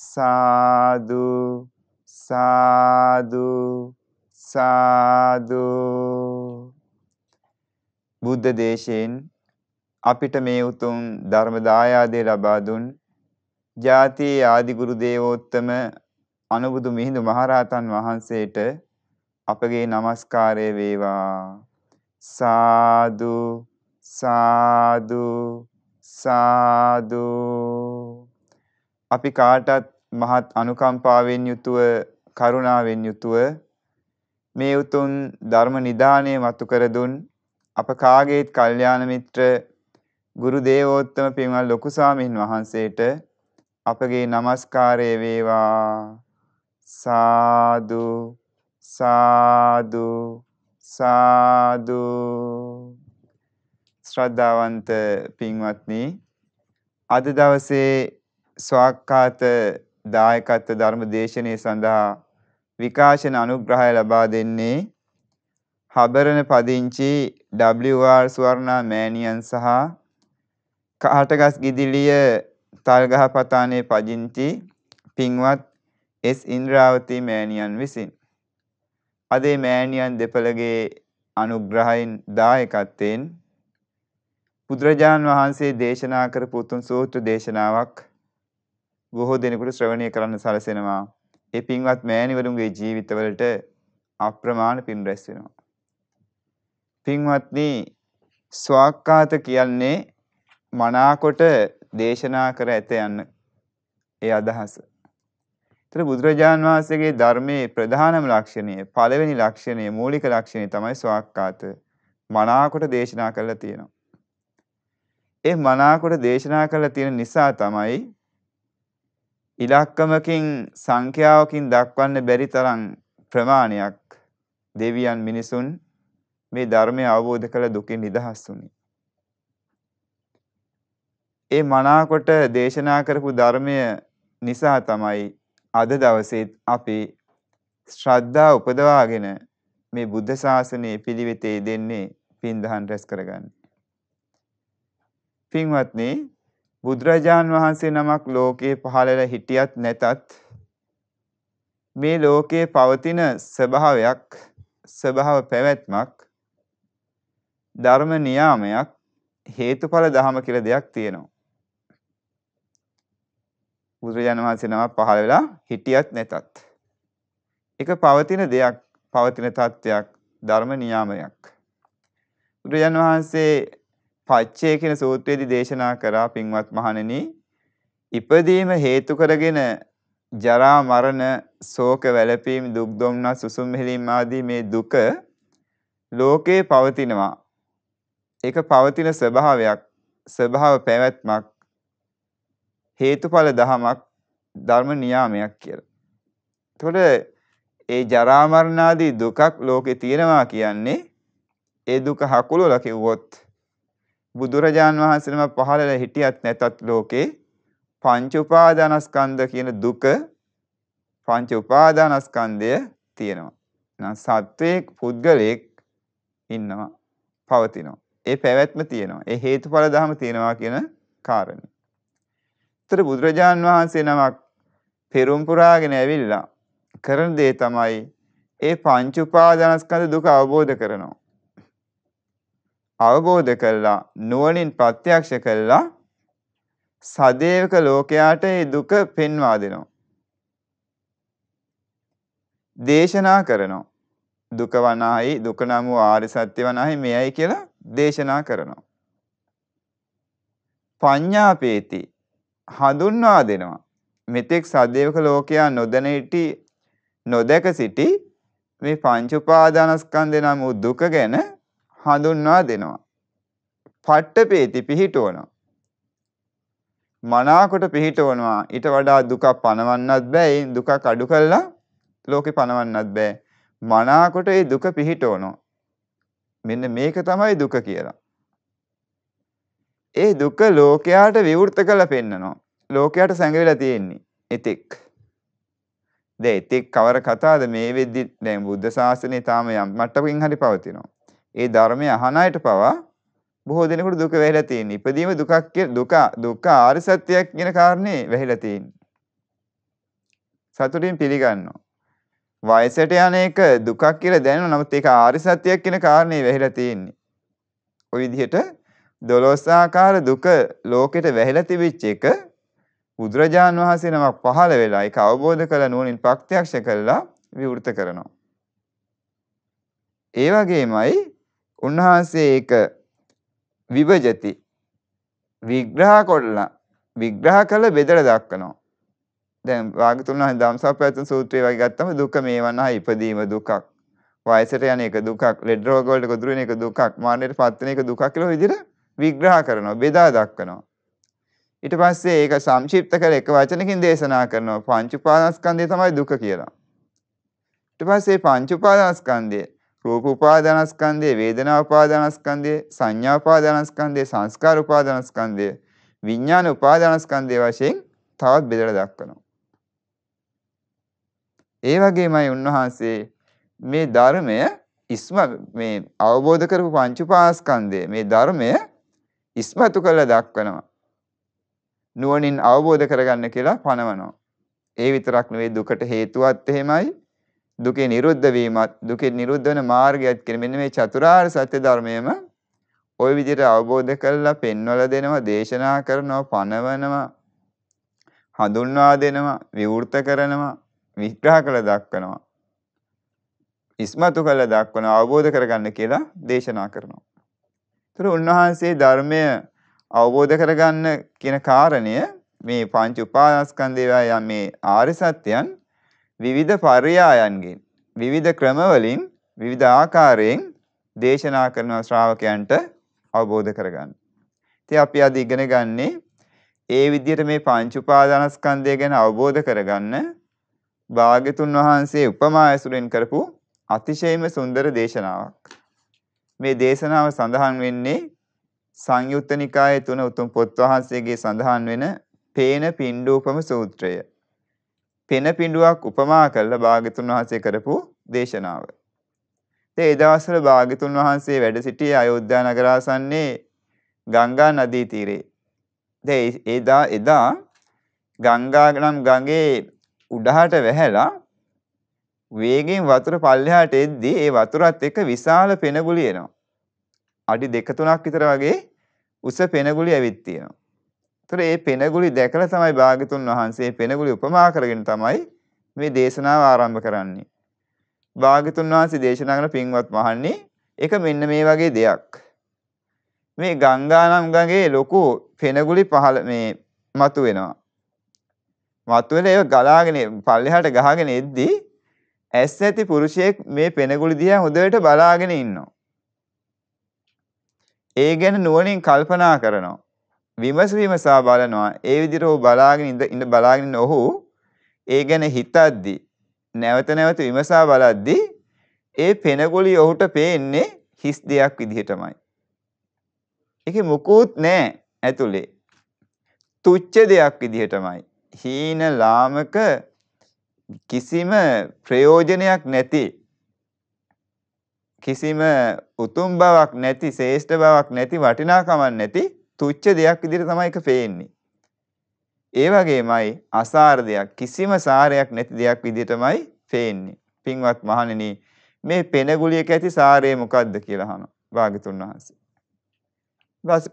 සාදු සාදු සාදු බුද්ධ දේශයෙන් අපිට මේ උතුම් ධර්ම දායාදය ලබා දුන් ජාතියේ ආදි ගුරු දේවෝත්තම අනුබුදු මිහිඳු මහරහතන් වහන්සේට අපගේ নমස්කාරය වේවා සාදු සාදු සාදු අපි කාටත් මහත් අනුකම්පාවෙන් යුතුව කරුණාවෙන් යුතුව මේ උතුම් ධර්ම නිදාණය මතු කර දුන් අප කාගේත් කල්යාණ මිත්‍ර ගුරු දේවෝත්තම පින්වත් ලොකු ස්වාමීන් වහන්සේට අපගේ নমස්කාරය වේවා සාදු සාදු සාදු ශ්‍රද්ධාවන්ත පින්වත්නි අද දවසේ ස්වාක්කාත දායකත්ව ධර්ම දේශනය සඳහා විකාශන අනුග්‍රහය ලබා දෙන්නේ හබරණ පදිංචි WR ස්වර්ණා මෑණියන් සහ කහටගස් ගිදිලිය තල්ගහ පතානේ පදිංචි පින්වත් එස් ඉන්ද්‍රාවති මෑණියන් විසින් අද මෑණියන් දෙපළගේ අනුග්‍රහයෙන් දායකත්වයෙන් බුදුරජාන් වහන්සේ දේශනා කරපු උතුම් සූත්‍ර දේශනාවක් බොහෝ දෙනෙකුට ශ්‍රවණය කරන්න සැලසෙනවා. ඒ පින්වත් මෑණිවරුන්ගේ ජීවිතවලට අප්‍රමාණ පින් රැස් වෙනවා. පින්වත්නි ස්වාක්කාත කියන්නේ මනාකොට දේශනා කර ඇත යන්න ඒ අදහස. ඒතර බුදුරජාන් වහන්සේගේ ධර්මයේ ප්‍රධානම ලක්ෂණය, පළවෙනි ලක්ෂණය, මූලික ලක්ෂණය තමයි ස්වාක්කාත. මනාකොට දේශනා කරලා තියෙනවා. ඒ මනාකොට දේශනා කරලා තියෙන නිසා තමයි ඉලක්කමකින් සංඛ්‍යාවකින් දක්වන්න බැරි තරම් ප්‍රමාණයක් දෙවියන් මිනිසුන් මේ ධර්මය අවබෝධ කළ දුකින් නිදහස් වුණි. ඒ මනාකොට දේශනා කරපු ධර්මය නිසා තමයි අද දවසේත් අපි ශ්‍රද්ධා උපදවාගෙන මේ බුද්ධ ශාසනය පිළිවෙතේ දෙන්නේ පින් දහන් රැස් කරගන්න. පින්වත්නි බුදුරජාන් වහන්සේ නමක් ලෝකේ පහළල හිටියත් නැතත් මේ ලෝකේ පවතින ස්වභාවයක් ස්වභාව පැවැත්මක් ධර්ම නියාමයක් හේතුඵල ධහම කියලා දෙයක් තියෙනවා. බුදුරජාණන් වහන්සේ නමක් පහළ වෙලා හිටියත් නැතත් ඒක පවතින දෙයක් පවතින තත්වයක් ධර්ම නියාමයක් බුදුරජාණන් වහන්සේ පච්චේ කියන සූත්‍රයේදී දේශනා කරා පින්වත් මහණෙනි ඉපදීම හේතු කරගෙන ජරා මරණ ශෝක වැළපීම් දුක් දුම්නස් සුසුම් මෙලීම් ආදී මේ දුක ලෝකේ පවතිනවා ඒක පවතින ස්වභාවයක් ස්වභාව පැවැත්මක් හේතුඵල දහමක් ධර්ම නියාමයක් කියලා. එතකොට ඒ ජරා මරණ ආදී දුකක් ලෝකේ තියෙනවා කියන්නේ ඒ දුක හකුලලා කිව්වොත් බුදුරජාන් වහන්සේම පහළ හිටියත් නැතත් ලෝකේ පංච උපාදානස්කන්ධ කියන දුක පංච උපාදානස්කන්ධය තියෙනවා. එහෙනම් සත්වයක පුද්ගලෙක් ඉන්නවා පවතිනවා. ඒ පැවැත්ම තියෙනවා. ඒ හේතුඵල ධම තියෙනවා කියන කාරණේ. ඒතර බුදුරජාන් වහන්සේ නමක් පෙරම් පුරාගෙන ඇවිල්ලා කරන දේ තමයි ඒ පංච උපාදානස්කන්ධ දුක අවබෝධ කරනවා. අවබෝධ කළා නුවණින් ප්‍රත්‍යක්ෂ කළා සදේවක ලෝකයාට ඒ දුක පෙන්වා දෙනවා දේශනා කරනවා දුක වනාහි දුක නම් වූ ආර්ය සත්‍ය වනාහි මෙයයි කියලා දේශනා කරනවා. පඤ්ඤාපේති හඳුන්වා දෙනවා. මෙතෙක් සදේවක ලෝකයා නොදැන සිටි නොදැක සිටි මේ පංච උපාදානස්කන්ධ නම් වූ දුක ගැන හඳුන්වා දෙනවා. පට්ඨපේති පිහිටවනවා. මනාකොට පිහිටවනවා. ඊට වඩා දුකක් පණවන්නත් බෑ. ඒ දුකක් අඩු කළා ලෝකේ පණවන්නත් බෑ. මනාකොට ඒ දුක පිහිටවනවා. මෙන්න මේක තමයි දුක කියලා. ඒ දුක ලෝකයාට විවෘත කරලා පෙන්නනවා. ලෝකයාට සැඟවිලා තියෙන්නේ. එතෙක්. දැන් එතෙක් කවර කතාවද මේ වෙද්දි දැන් බුද්ධ ශාසනය තාම යම් මට්ටමකින් හරි පවතිනවා. ඒ ධර්මය අහන අයට පවා බොහෝ දෙනෙකුට දුක වෙහිලා තියෙන්නේ. ඉපදීම දුකක් දුක දුක ආරි සත්‍යයක් කියන කාරණේ වෙහිලා තියෙන්නේ. සතුටින් පිළිගන්නවා. වයසට යන එක දුකක් කියලා දැනෙනවා. නමුත් ඒක ආරි සත්‍යයක් කියන කාරණේ වැහිලා තියෙන්නේ. ওই විදිහට දොළොස් ආකාර දුක ලෝකෙට වැහිලා තිබිච්ච එක බුදුරජාන් වහන්සේ නමක් පහළ වෙලා ඒක අවබෝධ කරලා නුවණින් ප්‍රත්‍යක්ෂ කරලා විවෘත කරනවා. ඒ වගේමයි උන්වහන්සේ ඒක විභජති විග්‍රහ කොටලා විග්‍රහ කළ බෙදලා දක්වනවා. දැන් වාගතුන් වහන්සේ ධම්සප්පවත්තන සූත්‍රය වගේ ගත්තම දුක මේවනා ඉපදීම දුකක්. වයසට යන එක දුකක්, ලෙඩ රෝග වලට ගොදුරු වෙන එක දුකක්, මරණයට පත් වෙන එක දුකක් කියලා විදිහට විග්‍රහ කරනවා, බෙදා දක්වනවා. ඊට පස්සේ ඒක සංක්ෂිප්ත කර එක වචනකින් දේශනා කරනවා පංච උපාදානස්කන්ධය තමයි දුක කියලා. ඊට පස්සේ පංච උපාදානස්කන්ධය රූප උපාදානස්කන්ධය, වේදනා උපාදානස්කන්ධය, සංඥා උපාදානස්කන්ධය, සංස්කාර උපාදානස්කන්ධය, විඥාන උපාදානස්කන්ධය වශයෙන් තවත් බෙදලා දක්වනවා. ඒ වගේමයි උන්වහන්සේ මේ ධර්මය ඉස්ම මේ අවබෝධ කරපු පංච උපාස්කන්ධය මේ ධර්මය ඉස්මතු කරලා දක්වනවා. නුවණින් අවබෝධ කරගන්න කියලා පනවනවා. ඒ විතරක් නෙවෙයි දුකට හේතුවත් එහෙමයි දුකේ නිරුද්ධ වීමත් දුකේ නිරුද්ධ වෙන මාර්ගයත් කියන මෙන්න මේ චතුරාර්ය සත්‍ය ධර්මයේම ওই විදිහට අවබෝධ කරලා පෙන්වලා දෙනවා දේශනා කරනවා පනවනවා හඳුන්වා දෙනවා විවෘත කරනවා විග්‍රහ කළ දක්වනවා ඉස්මතු කළ දක්වනවා අවබෝධ කරගන්න කියලා දේශනා කරනවා. ඒතර උන්වහන්සේ ධර්මය අවබෝධ කරගන්න කියන කාරණය මේ පංච උපාදානස්කන්ධය මේ ආර්ය සත්‍යයන් විවිධ පර්යායන්ගෙන් විවිධ ක්‍රමවලින් විවිධ ආකාරයෙන් දේශනා කරන ශ්‍රාවකයන්ට අවබෝධ කරගන්න. ඉතින් අපි අද ඉගෙන ගන්නේ ඒ විදිහට මේ පංච උපාදානස්කන්ධය ගැන අවබෝධ කරගන්න භාග්‍යතුන් වහන්සේ උපමා ඇසුරෙන් කරපු අතිශයින්ම සුන්දර දේශනාවක්. මේ දේශනාව සඳහන් වෙන්නේ සංයුත්ත නිකායේ තුන උතුම් පොත් වහන්සේගේ සඳහන් වෙන පේන පින්ඩූපම සූත්‍රය. පෙන පිඬුවක් උපමා කරලා භාග්‍යතුන් වහන්සේ කරපු දේශනාව. ඒ දවස්වල භාග්‍යතුන් වහන්සේ වැඩ සිටියේ අයෝධ්‍යා නගරාසන්නේ ගංගා නදී තීරේ. දැන් එදා එදා ගංගා නම් ගඟේ උඩහට වැහැලා වේගෙන් වතුර පල්ලෙහාට එද්දී ඒ වතුරත් එක්ක විශාල පෙනගුලි එනවා. අඩි 2 3ක් විතර වගේ උස පෙනගුලි ඇවිත් තියෙනවා. ඒතර මේ පෙනගුලි දැකලා තමයි භාගතුන් වහන්සේ පෙනගුලි උපමා කරගෙන තමයි මේ දේශනාව ආරම්භ කරන්නේ. භාගතුන් වහන්සේ දේශනා කරන පින්වත් මහන්නේ ඒක මෙන්න මේ වගේ දෙයක්. මේ ගංගා නම් ගඟේ ලොකු පෙනගුලි පහළ මේ මතු වෙනවා. මතු වෙලා ඒක ගලාගෙන පල්ලෙහාට ගහගෙන එද්දී ඇස් ඇති පුරුෂයෙක් මේ පෙනගුලි දිහා හොඳට බලාගෙන ඉන්නවා. ඒ ගැන නුවණින් කල්පනා කරනවා. විමස විමසා බලනවා. ඒ විදිහට ඔහු බලාගෙන ඉඳ බලාගෙන ඔහු ඒ ගැන හිතද්දි නැවත නැවත විමසා බලද්දි ඒ පෙනගොලි ඔහුට පේන්නේ හිස් දෙයක් විදිහටමයි. ඒකේ මුකුත් නැහැ ඇතුලේ. තුච්ච දෙයක් විදිහටමයි. හීන ලාමක කිසිම ප්‍රයෝජනයක් නැති කිසිම උතුම් බවක් නැති ශේෂ්ඨ බවක් නැති වටිනාකමක් නැති තුච්ච දෙයක් විදිහට තමයි ඒක පේන්නේ. ඒ වගේමයි අසාර දෙයක් කිසිම සාරයක් නැති දෙයක් විදිහටමයි පේන්නේ. පින්වත් මහණෙනි මේ පෙනගුලියක ඇති සාරය මොකද්ද කියලා අහනවා භාගතුන් වහන්සේ.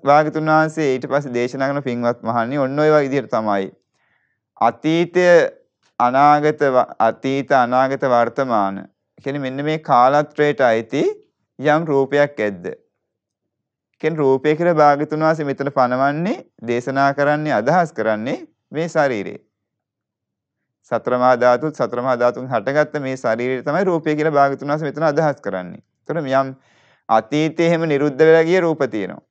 භාගතුන් වහන්සේ ඊට පස්සේ දේශනා කරන පින්වත් මහණනි ඔන්න ඔය විදිහට තමයි අතීතය අනාගත අතීත අනාගත වර්තමාන කියන්නේ මෙන්න මේ කාලත්‍රයට අයිති යම් රූපයක් ඇද්ද කියන්නේ රූපය කියලා භාග්‍යතුන් වහන්සේ මෙතන පනවන්නේ දේශනා කරන්නේ අදහස් කරන්නේ මේ ශරීරය. සතරමා ධාතුත් සතරමා ධාතුන් හටගත්ත මේ ශරීරය තමයි රූපය කියලා භාග්‍යතුන් වහන්සේ මෙතන අදහස් කරන්නේ. ඒතර යම් අතීතයේ හැම නිරුද්ධ වෙලා ගිය රූප තියෙනවා.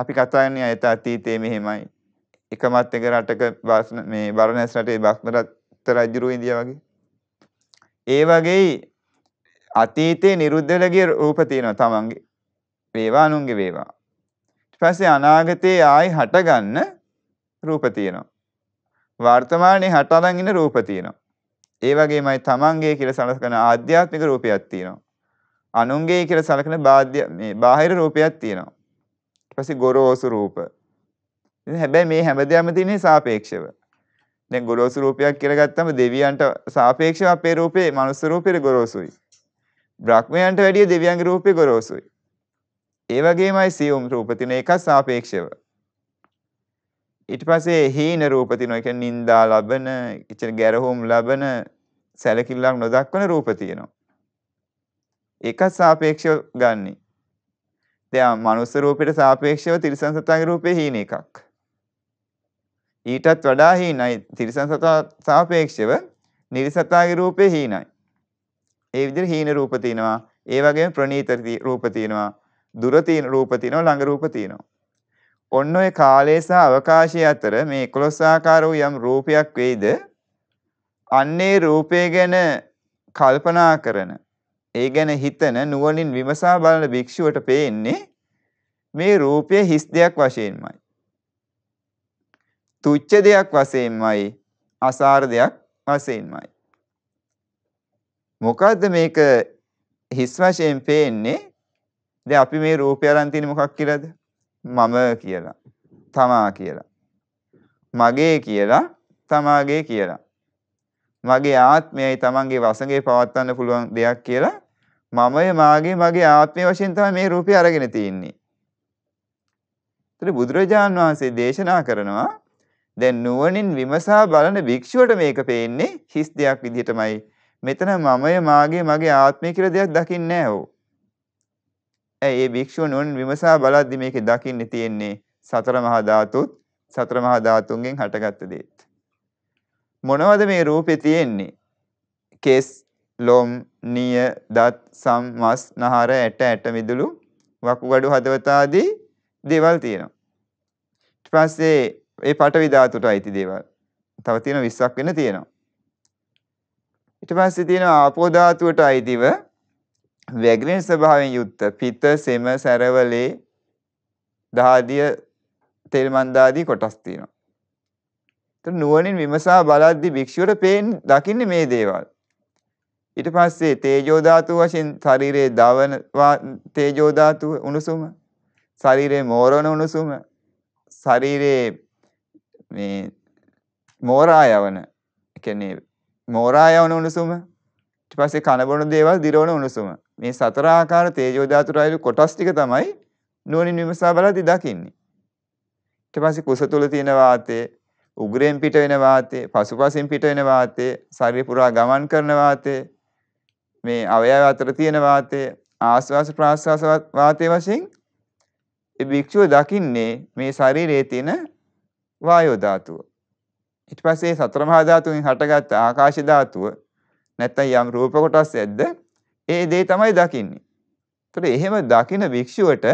අපි කතා කරන්නේ අයත අතීතයේ මෙහෙමයි. එකමත් එක රටක මේ බරණැස් රටේ බක්මරත් රජුරු ඉන්දියා වගේ. ඒ වගේ අතීතයේ නිරුද්ධ වෙලා ගිය රූප තියෙනවා තමන්ගේ. වේවා අනුන්ගේ වේවා. ඊට පස්සේ අනාගතේ ආයි හටගන්න රූප තියෙනවා. වර්තමානයේ හට අරන් ඉන්න රූප තියෙනවා. ඒ වගේමයි තමන්ගේ කියලා සලකන ආධ්‍යාත්මික රූපයක් තියෙනවා. අනුන්ගේ කියලා සලකන බාධ්‍ය මේ බාහිර රූපයක් තියෙනවා. ඊට පස්සේ ගොරෝසු රූප. හැබැයි මේ හැම දෙයක්ම තියෙන්නේ සාපේක්ෂව. දැන් ගොරෝසු රූපයක් කියලා ගත්තම දෙවියන්ට සාපේක්ෂව අපේ රූපේ මනුස්ස රූපේ ගොරෝසුයි. බ්‍රහ්මයන්ට වැඩිය දෙවියන්ගේ රූපේ ගොරෝසුයි. ඒ වගේමයි සියුම් රූප තින එක සාපේක්ෂව. ඊට පස්සේ හීන රූප තිනවා. ඒ කියන්නේ නිന്ദා ලබන, ඉතින් ගැරහුම් ලබන, සැලකිල්ලක් නොදක්වන රූප තියෙනවා. ඒක සාපේක්ෂව ගන්න. දැන් මනුස්ස රූපෙට සාපේක්ෂව තිරිසන් සතාගේ රූපේ හීන එකක්. ඊටත් වඩා හීනයි තිරිසන් සතා සාපේක්ෂව නිරිසතාගේ රූපේ හීනයි. ඒ විදිහට හීන රූප තියෙනවා. ඒ වගේම ප්‍රණීත රූප තියෙනවා. දුර තියෙන රූප තියෙනවා ළඟ රූප තියෙනවා. ඔන්න ඔය කාලය සහ අවකාශය අතර මේ 11 ආකාර වූ යම් රූපයක් වෙයිද? අන්නේ රූපය ගැන කල්පනා කරන ඒ ගැන හිතන නුවණින් විමසා බලන භික්ෂුවට පේන්නේ මේ රූපය හිස් දෙයක් වශයෙන්මයි. තුච්ච දෙයක් වශයෙන්මයි අසාර දෙයක් වශයෙන්මයි. මොකද්ද මේක හිස් වශයෙන් පේන්නේ දැන් අපි මේ රූපය අරන් තියෙන්නේ මොකක් කියලාද? මම කියලා. තමා කියලා. මගේ කියලා, තමාගේ කියලා. මගේ ආත්මයයි තමන්ගේ වසඟේ පවත්වන්න පුළුවන් දෙයක් කියලා මමය මාගේ මගේ ආත්මය වශයෙන් තමයි මේ රූපය අරගෙන තියෙන්නේ. ඒතර බුදුරජාන් වහන්සේ දේශනා කරනවා දැන් නුවණින් විමසා බලන භික්ෂුවට මේක පේන්නේ හිස් දෙයක් විදිහටමයි. මෙතන මමය මාගේ මගේ ආත්මය කියලා දෙයක් දකින්නේ නැහැ ඇයි ඒ භික්ෂුන් උන් විමසා බලද්දි මේකේ දකින්නේ තියෙන්නේ සතර මහා ධාතුත් සතර මහා ධාතුන්ගෙන් හටගත්ත දේත්. මොනවද මේ රූපේ තියෙන්නේ? කේස්, ලොම්, නිය, දත්, සම්, මස්, නහර, ඇට, ඇට මිදුළු, වකුගඩු හදවත ආදී දේවල් තියෙනවා. ඊට පස්සේ ඒ පටවි ධාතුට අයිති දේවල්. තව තියෙන 20ක් වෙන තියෙනවා. ඊට පස්සේ තියෙනවා ආපෝ ධාතුවට අයිතිව වැගිරෙන ස්වභාවයෙන් යුක්ත පිත සෙම සැරවලේ දහදිය තෙල් මන්දාදී කොටස් තියෙනවා. ඒතර නුවණින් විමසා බලද්දී භික්ෂුවට පේන දකින්නේ මේ දේවල්. ඊට පස්සේ තේජෝ ධාතු වශයෙන් ශරීරයේ දවන තේජෝ ධාතුව උණුසුම ශරීරයේ මෝරණ උණුසුම ශරීරයේ මේ මෝරා යවන කියන්නේ මෝරා යවන උණුසුම ඊට පස්සේ කනබොන දේවල් දිරවන උණුසුම. මේ සතර ආකාර තේජෝ ධාතු රායු කොටස් ටික තමයි නුවණින් විමසා බලද්දී දකින්නේ. ඊට පස්සේ කුස තුල තියෙන වාතය, උග්‍රයෙන් පිට වෙන වාතය, පසුපසින් පිට වෙන වාතය, ශරීර පුරා ගමන් කරන වාතය, මේ අවයව අතර තියෙන වාතය, ආස්වාස ප්‍රාස්වාස වාතය වශයෙන් ඒ භික්ෂුව දකින්නේ මේ ශරීරයේ තියෙන වායෝ ධාතුව. ඊට පස්සේ සතර මහා ධාතුන්ගෙන් හටගත් ආකාශ ධාතුව නැත්නම් යම් රූප කොටස් ඇද්ද ඒ දේ තමයි දකින්නේ. ඒතර එහෙම දකින භික්ෂුවට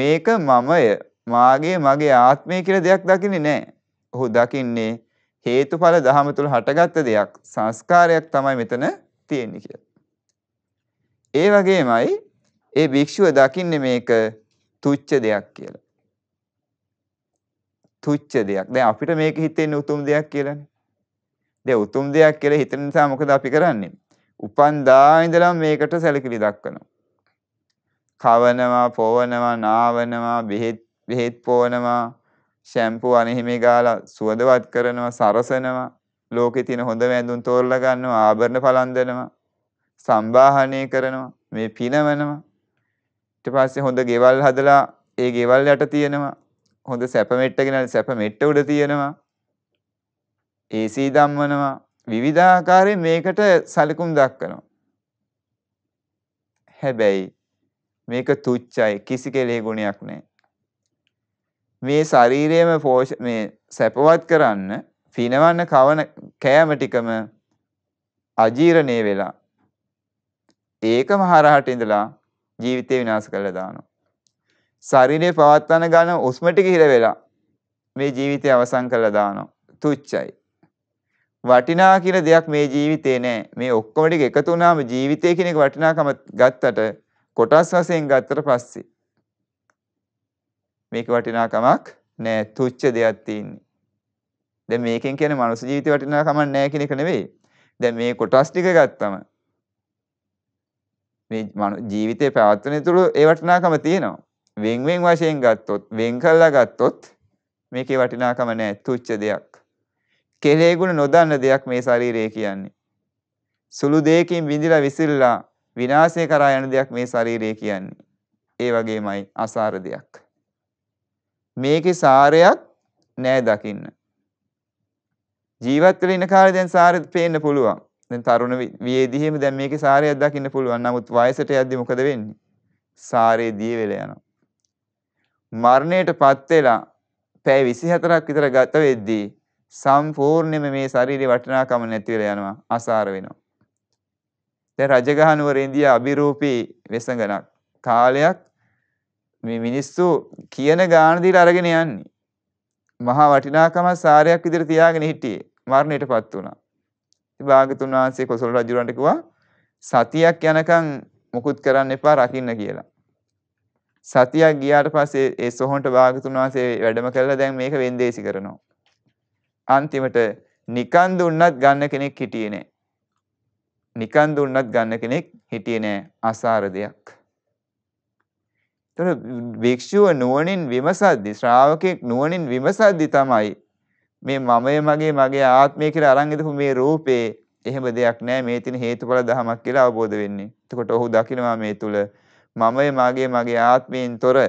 මේක මමය මාගේ මගේ ආත්මය කියලා දෙයක් දකින්නේ නැහැ. ඔහු දකින්නේ හේතුඵල ධහම තුල හටගත්ත දෙයක් සංස්කාරයක් තමයි මෙතන තියෙන්නේ කියලා. ඒ වගේමයි ඒ භික්ෂුව දකින්නේ මේක තුච්ච දෙයක් කියලා. තුච්ච දෙයක්. දැන් අපිට මේක හිතෙන්නේ උතුම් දෙයක් කියලානේ. දේ උතුම් දෙයක් කියලා හිතන නිසා මොකද අපි කරන්නේ? උපන්දා ඉඳලා මේකට සැලකිලි දක්වනවා. කවනවා, පොවනවා, නාවනවා, බෙහෙත් බෙහෙත් පොවනවා, ෂැම්පූ අනෙහිමේ ගාලා සුවඳවත් කරනවා, සරසනවා, ලෝකේ තියෙන හොඳ වැඳුම් තෝරලා ගන්නවා, ආභරණ පළඳනවා, සම්භාහණය කරනවා, මේ පිනවනවා. ඊට පස්සේ හොඳ ගෙවල් හදලා ඒ ගෙවල් යට තියෙනවා. හොඳ සැප මෙට්ටගෙන සැප මෙට්ට උඩ තියෙනවා. ඒසී දම්වනවා විවිධාකාරයෙන් මේකට සැලකුම් දක්වනවා. හැබැයි මේක තුච්චයි කිසි කෙලෙහි ගුණයක් නැහැ. මේ ශරීරයේම මේ සැපවත් කරන්න පිනවන්න කවන කෑම ටිකම අජීර්ණේ වෙලා ඒකම හරහට ඉඳලා ජීවිතේ විනාශ කරලා දානවා. ශරීරේ පවත්වන ගන්න උස්ම ටික හිර වෙලා මේ ජීවිතය අවසන් කරලා දානවා. තුච්චයි. වටිනා කියලා දෙයක් මේ ජීවිතේ නෑ. මේ ඔක්කොම ටික එකතු වුණාම ජීවිතය කියන එක වටිනාකම ගත්තට කොටස් වශයෙන් ගත්තට පස්සේ මේක වටිනාකමක් නෑ තුච්ච දෙයක් තියෙන්නේ. දැන් මේකෙන් කියන්නේ මනුස්ස ජීවිතේ වටිනාකමක් නෑ කියන එක නෙවෙයි. දැන් මේ කොටස් ටික ගත්තම මේ ජීවිතේ පැවැත්වෙන තුරු ඒ වටිනාකම තියෙනවා. වෙන් වෙන් වශයෙන් ගත්තොත් වෙන් කළා ගත්තොත් මේකේ වටිනාකම නෑ තුච්ච දෙයක්. කෙලෙගුණ නොදන්න දෙයක් මේ ශරීරය කියන්නේ. සුළු දෙයකින් විඳිලා විසිරලා විනාශය කරා යන දෙයක් මේ ශරීරය කියන්නේ. ඒ වගේමයි අසාර දෙයක්. මේකේ සාරයක් නෑ දකින්න. ජීවත් වෙලා ඉන්න කාලේ දැන් සාරෙත් පේන්න පුළුවන්. දැන් තරුණ වියේදීම දැන් මේකේ සාරයක් දකින්න පුළුවන්. නමුත් වයසට යද්දි මොකද වෙන්නේ? සාරේ දිය වෙලා යනවා. මරණයටපත් වෙලා පැය 24ක් විතර ගත වෙද්දී සම්පූර්ණයෙන්ම මේ ශරීරේ වටිනාකම නැති වෙලා යනවා අසාර වෙනවා. දැන් රජගහ නුවර ඉන්දියා අභිරූපී වෙසඟනක් කාලයක් මේ මිනිස්සු කියන ගාන දීලා අරගෙන යන්නේ. මහා වටිනාකම සාරයක් විදිහට තියාගෙන හිටියේ මරණයටපත් වුණා. ඉතින් භාගතුන් වහන්සේ කොසල් රජුරන්ට කිව්වා සතියක් යනකම් මුකුත් කරන්න එපා රකින්න කියලා. සතියක් ගියාට පස්සේ ඒ සොහොන්ට භාගතුන් වහන්සේ වැඩම කළා දැන් මේක වෙන්දේසි කරනවා. අන්තිමට නිකන් දුන්නත් ගන්න කෙනෙක් හිටියේ නෑ. නිකන් දුන්නත් ගන්න කෙනෙක් හිටියේ නෑ අසාර දෙයක්. ඒතර භික්ෂුව නුවණින් විමසද්දි ශ්‍රාවකෙක් නුවණින් විමසද්දි තමයි මේ මමය මගේ මගේ ආත්මය කියලා අරන් ඉදපු මේ රූපේ එහෙම දෙයක් නෑ මේ තියෙන හේතුඵල ධමයක් කියලා අවබෝධ වෙන්නේ. එතකොට ඔහු දකිනවා මේ තුල මමය මගේ මගේ ආත්මයෙන් තොර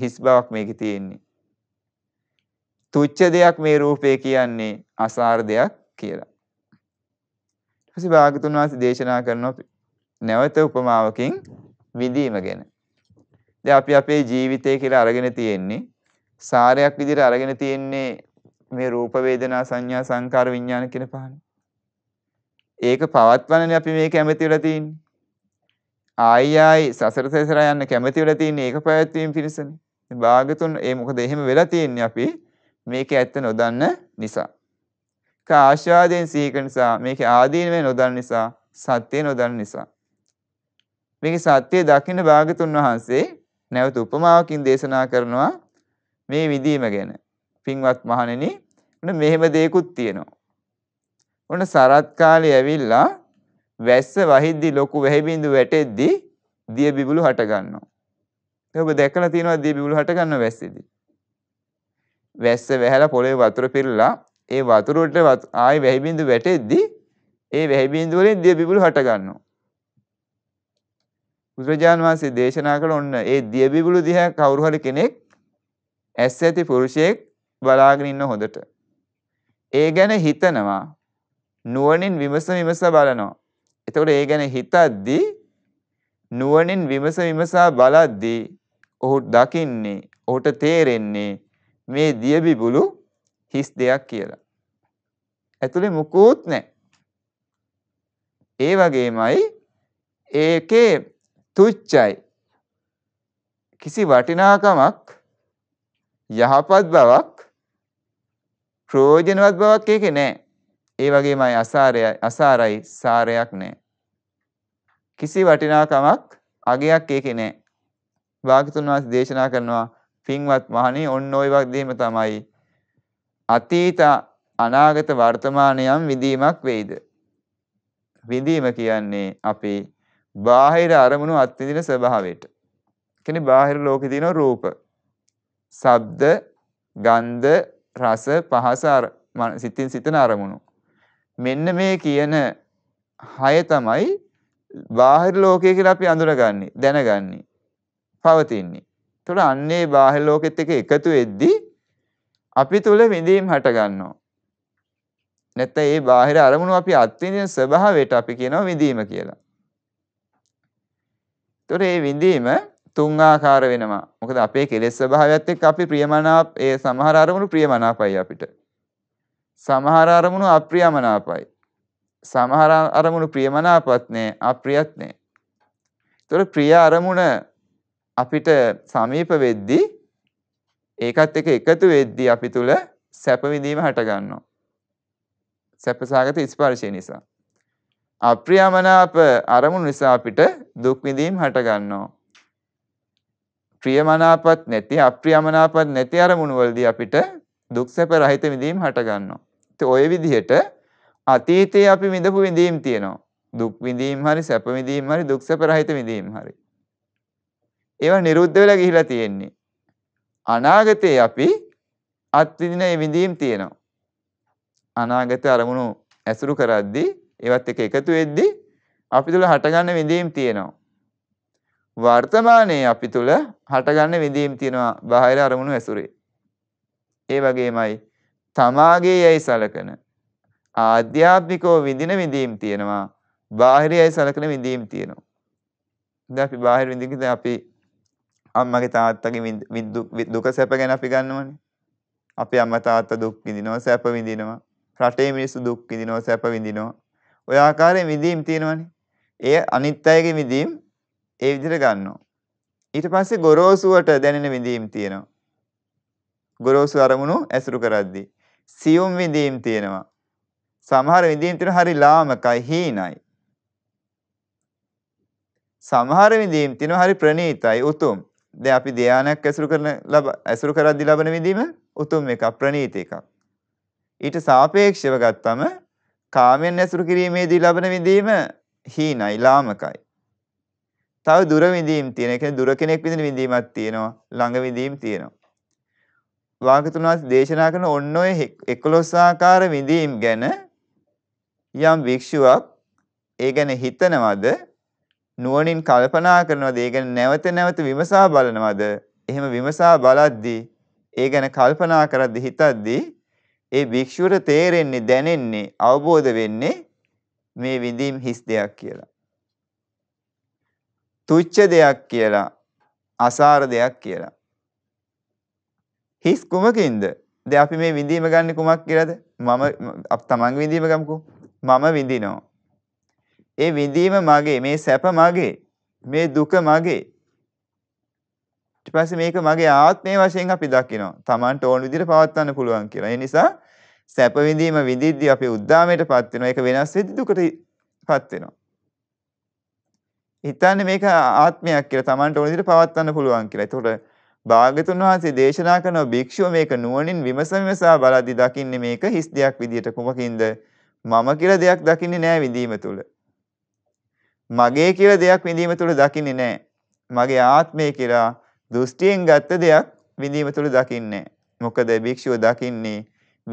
හිස් බවක් මේකේ තියෙන්නේ. තුච්ච දෙයක් මේ රූපය කියන්නේ අසාර දෙයක් කියලා. ඊට පස්සේ භාගතුන් වහන්සේ දේශනා කරනවා නැවත උපමාවකින් විඳීම ගැන. දැන් අපි අපේ ජීවිතය කියලා අරගෙන තියෙන්නේ සාරයක් විදිහට අරගෙන තියෙන්නේ මේ රූප වේදනා සංඥා සංකාර විඥාන කියන පහනේ. ඒක පවත්වන්නේ අපි මේ කැමති වෙලා තියෙන්නේ. ආයි ආයි සසර සසර යන්න කැමති වෙලා තියෙන්නේ ඒක පැවැත්වීම පිණිසනේ. භාගතුන් ඒ මොකද එහෙම වෙලා තියෙන්නේ අපි මේක ඇත්ත නොදන්න නිසා. ක ආශාදයෙන් සීක නිසා මේක ආදීනවේ නොදන්න නිසා සත්‍යය නොදන්න නිසා. මේක සත්‍යය දකින්න භාගතුන් වහන්සේ නැවත උපමාවකින් දේශනා කරනවා මේ විදීම ගැන. පින්වත් මහණෙනි, ඔන්න මෙහෙම දෙයක්ත් තියෙනවා. ඔන්න සරත් කාලේ ඇවිල්ලා වැස්ස වහිද්දි ලොකු වැහිබිඳු වැටෙද්දි දිය බිබුලු හට ගන්නවා. ඔබ දැකලා තියෙනවා දිය බිබුලු හට ගන්න වැස්සේදී. වැස්ස වැහැලා පොළවේ වතුර පිරලා ඒ වතුර වලට ආයි වැහි බින්දු වැටෙද්දී ඒ වැහි බින්දු වලින් දිය බිබුළු හට ගන්නවා. බුදුරජාන් වහන්සේ දේශනා කළ ඔන්න ඒ දිය බිබුළු දිහා කවුරු හරි කෙනෙක් ඇස් ඇති පුරුෂයෙක් බලාගෙන ඉන්න හොඳට. ඒ ගැන හිතනවා නුවණින් විමස විමස බලනවා. එතකොට ඒ ගැන හිතද්දී නුවණින් විමස විමසා බලද්දී ඔහු දකින්නේ ඔහුට තේරෙන්නේ මේ දියබිබුලු හිස් දෙයක් කියලා. ඇතුලේ මුකුත් නැහැ. ඒ වගේමයි ඒකේ තුච්චයි කිසි වටිනාකමක් යහපත් බවක් ප්‍රයෝජනවත් බවක් ඒකේ නැහැ. ඒ වගේමයි අසාරය අසාරයි සාරයක් නැහැ. කිසි වටිනාකමක් අගයක් ඒකේ නැහැ. භාගතුන් වහන්සේ දේශනා කරනවා පින්වත් මහණේ ඔන්න ඔය වගේම තමයි අතීත අනාගත වර්තමාන යම් විඳීමක් වෙයිද විඳීම කියන්නේ අපේ බාහිර අරමුණු අත්විඳින ස්වභාවයට කියන්නේ බාහිර ලෝකේ තියෙන රූප ශබ්ද ගන්ධ රස පහස සිතින් සිතන අරමුණු මෙන්න මේ කියන හය තමයි බාහිර ලෝකය කියලා අපි අඳුරගන්නේ දැනගන්නේ පවතින්නේ එතකොට අන්නේ බාහිර ලෝකෙත් එක්ක එකතු වෙද්දී අපි තුල විඳීම් හට ගන්නවා. නැත්නම් ඒ බාහිර අරමුණු අපි අත්විඳින ස්වභාවයට අපි කියනවා විඳීම කියලා. එතකොට මේ විඳීම තුන් ආකාර වෙනවා. මොකද අපේ කෙලෙස් ස්වභාවයත් එක්ක අපි ප්‍රියමනාප ඒ සමහර අරමුණු ප්‍රියමනාපයි අපිට. සමහර අරමුණු අප්‍රියමනාපයි. සමහර අරමුණු ප්‍රියමනාපත් නෑ අප්‍රියත් නෑ. ඒතකොට ප්‍රිය අරමුණ අපිට සමීප වෙද්දී ඒකත් එක එකතු වෙද්දී අපි තුල සැප විඳීම හට ගන්නවා. සැපසහගත ස්පර්ශය නිසා. අප්‍රියමනාප අරමුණු නිසා අපිට දුක් විඳීම හට ගන්නවා. ප්‍රියමනාපත් නැති අප්‍රියමනාපත් නැති අරමුණු වලදී අපිට දුක් සැප රහිත විඳීම් හට ගන්නවා. ඉතින් ওই විදිහට අතීතයේ අපි විඳපු විඳීම් තියෙනවා. දුක් විඳීම් හරි සැප විඳීම් හරි දුක් සැප රහිත විඳීම් හරි. ඒවා නිරුද්ධ වෙලා ගිහිලා තියෙන්නේ. අනාගතේ අපි අත්විඳින ඒ විඳීම් තියෙනවා. අනාගත අරමුණු ඇසුරු කරද්දී ඒවත් එක එකතු වෙද්දී අපි තුල හටගන්න විඳීම් තියෙනවා. වර්තමානයේ අපි තුල හටගන්න විඳීම් තියෙනවා බාහිර අරමුණු ඇසුරේ. ඒ වගේමයි තමාගේ යයි සලකන ආධ්‍යාත්මිකව විඳින විඳීම් තියෙනවා බාහිර යයි සලකන විඳීම් තියෙනවා. දැන් අපි බාහිර විඳින්න අපි අම්මගේ තාත්තගේ දුක සැප ගැන අපි ගන්නවනේ. අපේ අම්මා තාත්තා දුක් විඳිනවා, සැප විඳිනවා. රටේ මිනිස්සු දුක් විඳිනවා, සැප විඳිනවා. ඔය ආකාරයෙන් විඳීම් තියෙනවනේ. ඒ අනිත් අයගේ විඳීම් ඒ විදිහට ගන්නවා. ඊට පස්සේ ගොරෝසුවට දැනෙන විඳීම් තියෙනවා. ගොරෝසු අරමුණු ඇසුරු කරද්දී සියුම් විඳීම් තියෙනවා. සමහර විඳීම් තියෙන හරි ලාමකයි හීනයි. සමහර විඳීම් තියෙන හරි ප්‍රණීතයි උතුම්. දැන් අපි ධානයක් ඇසුරු කරන ඇසුරු කරද්දී ලබන විඳීම උතුම් එකක් ප්‍රණීත එකක්. ඊට සාපේක්ෂව ගත්තම කාමයෙන් ඇසුරු කිරීමේදී ලබන විඳීම හීනයි ලාමකයි. තව දුර විඳීම් තියෙන. ඒ දුර කෙනෙක් විඳින විඳීමක් තියෙනවා. ළඟ විඳීම් තියෙනවා. වාගතුනාස් දේශනා කරන ඔන්න ඔය 11 ආකාර විඳීම් ගැන යම් වික්ෂුවක් ඒ ගැන හිතනවද නුවණින් කල්පනා කරනවද ඒ ගැන නැවත නැවත විමසා බලනවද එහෙම විමසා බලද්දී ඒ ගැන කල්පනා කරද්දී හිතද්දී ඒ භික්ෂුවට තේරෙන්නේ දැනෙන්නේ අවබෝධ වෙන්නේ මේ විඳීම් හිස් දෙයක් කියලා. තුච්ච දෙයක් කියලා අසාර දෙයක් කියලා. හිස් කුමකින්ද? දැන් අපි මේ විඳීම ගන්න කුමක් කියලාද? මම තමන්ගේ විඳීම ගමුකෝ. මම විඳිනවා. ඒ විඳීම මගේ, මේ සැප මගේ, මේ දුක මගේ. ඊට පස්සේ මේක මගේ ආත්මය වශයෙන් අපි දකිනවා. Tamanට ඕන විදිහට පවත්වන්න පුළුවන් කියලා. ඒ නිසා සැප විඳීම විඳිද්දී අපි උද්දාමයටපත් වෙනවා. ඒක වෙනස් වෙද්දී දුකටපත් වෙනවා. හිතන්නේ මේක ආත්මයක් කියලා Tamanට ඕන විදිහට පවත්වන්න පුළුවන් කියලා. ඒතකොට භාගතුන් වහන්සේ දේශනා කරන භික්ෂුව මේක නුවණින් විමස විමසා බලද්දී දකින්නේ මේක හිස් දෙයක් විදියට කුමකින්ද මම කියලා දෙයක් දකින්නේ නෑ විඳීම තුළ. මගේ කියලා දෙයක් විඳීම තුළ දකින්නේ නැහැ. මගේ ආත්මය කියලා දෘෂ්ටියෙන් ගත්ත දෙයක් විඳීම තුළ දකින්නේ මොකද භික්ෂුව දකින්නේ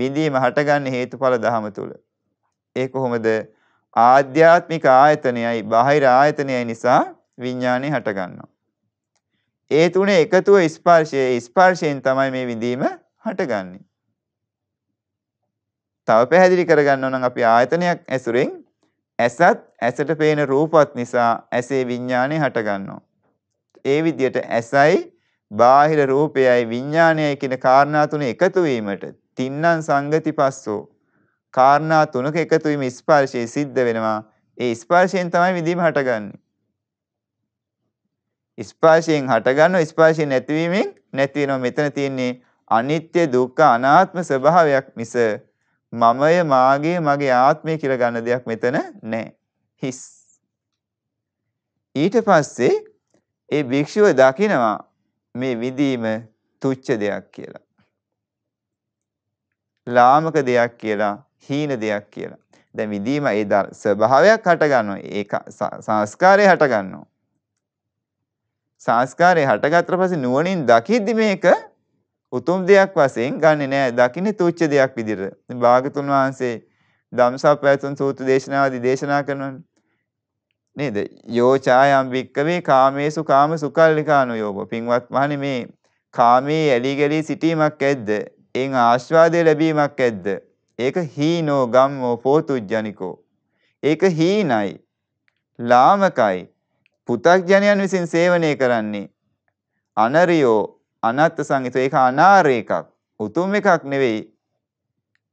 විඳීම හටගන්න හේතුඵල ධහම තුළ. ඒ කොහොමද? ආධ්‍යාත්මික ආයතනයයි බාහිර ආයතනයයි නිසා විඥානය හටගන්නවා. ඒ තුනේ එකතුව ස්පර්ශයේ ස්පර්ශයෙන් තමයි මේ විඳීම හටගන්නේ. තව පැහැදිලි කරගන්න ඕන නම් අපි ආයතනයක් ඇසුරෙන් ඇසත් ඇසට පේන රූපත් නිසා ඇසේ විඥානය හටගන්නවා. ඒ විදිහට ඇසයි බාහිර රූපයයි විඥානයයි කියන කාරණා තුන එකතු වීමට තින්නම් සංගති පස්සෝ කාරණා තුනක එකතු වීම ස්පර්ශයේ සිද්ධ වෙනවා. ඒ ස්පර්ශයෙන් තමයි විඳීම හටගන්නේ. ස්පර්ශයෙන් හටගන්නව ස්පර්ශයෙන් නැතිවීමෙන් නැති වෙනවා. මෙතන තියෙන්නේ අනිත්‍ය දුක්ඛ අනාත්ම ස්වභාවයක් මිස මමය මාගේ මගේ ආත්මය කියලා ගන්න දෙයක් මෙතන නැහැ. හිස්. ඊට පස්සේ ඒ භික්ෂුව දකිනවා මේ විදීම තුච්ච දෙයක් කියලා. ලාමක දෙයක් කියලා, හීන දෙයක් කියලා. දැන් විදීම ඒ ස්වභාවයක් හටගන්නවා. ඒක සංස්කාරය හටගන්නවා. සංස්කාරය හටගත්තට පස්සේ නුවණින් දකිද්දි මේක උතුම් දෙයක් වශයෙන් ගන්නෙ නෑ. දකින්නේ තුච්ච දෙයක් විදිහට. ඉතින් භාගතුන් වහන්සේ ධම්සප්පවැතුන් සූත්‍ර දේශනාවදී දේශනා කරනවානේ. නේද? යෝ ඡායම් වික්කවේ කාමේසු කාම සුකල්ලිකානෝ යෝගෝ. පින්වත් මහණේ මේ කාමයේ ඇලි ගලී සිටීමක් ඇද්ද? එන් ආස්වාදය ලැබීමක් ඇද්ද? ඒක හීනෝ ගම්මෝ පෝතුජ්ජනිකෝ. ඒක හීනයි. ලාමකයි. පු탁ජනයන් විසින් සේවනය කරන්නේ අනරියෝ අනත්ත් සංයුත ඒක අනාර එකක් උතුම් එකක් නෙවෙයි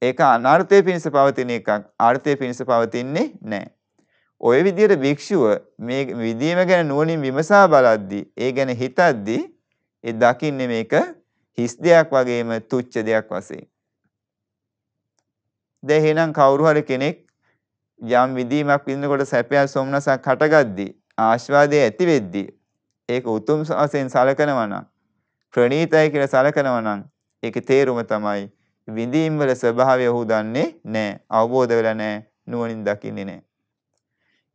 ඒක අනර්ථය පිණිස පවතින එකක් අර්ථය පිණිස පවතින්නේ නැහැ ඔය විදිහට භික්ෂුව මේ විදීම ගැන නුවණින් විමසා බලද්දී ඒ ගැන හිතද්දී ඒ දකින්නේ මේක හිස් දෙයක් වගේම තුච්ච දෙයක් වශයෙන් දැන් එහෙනම් කවුරු හරි කෙනෙක් යම් විදීමක් විඳිනකොට සැපය සොම්නසක් හටගද්දී ආශාදයේ ඇති වෙද්දී ඒක උතුම් වශයෙන් සලකනවා නම් ප්‍රණීතයි කියලා සලකනවා නම් ඒකේ තේරුම තමයි විඳීම් වල ස්වභාවය ඔහු දන්නේ නැහැ. අවබෝධ වෙලා නැහැ. නුවණින් දකින්නේ නැහැ.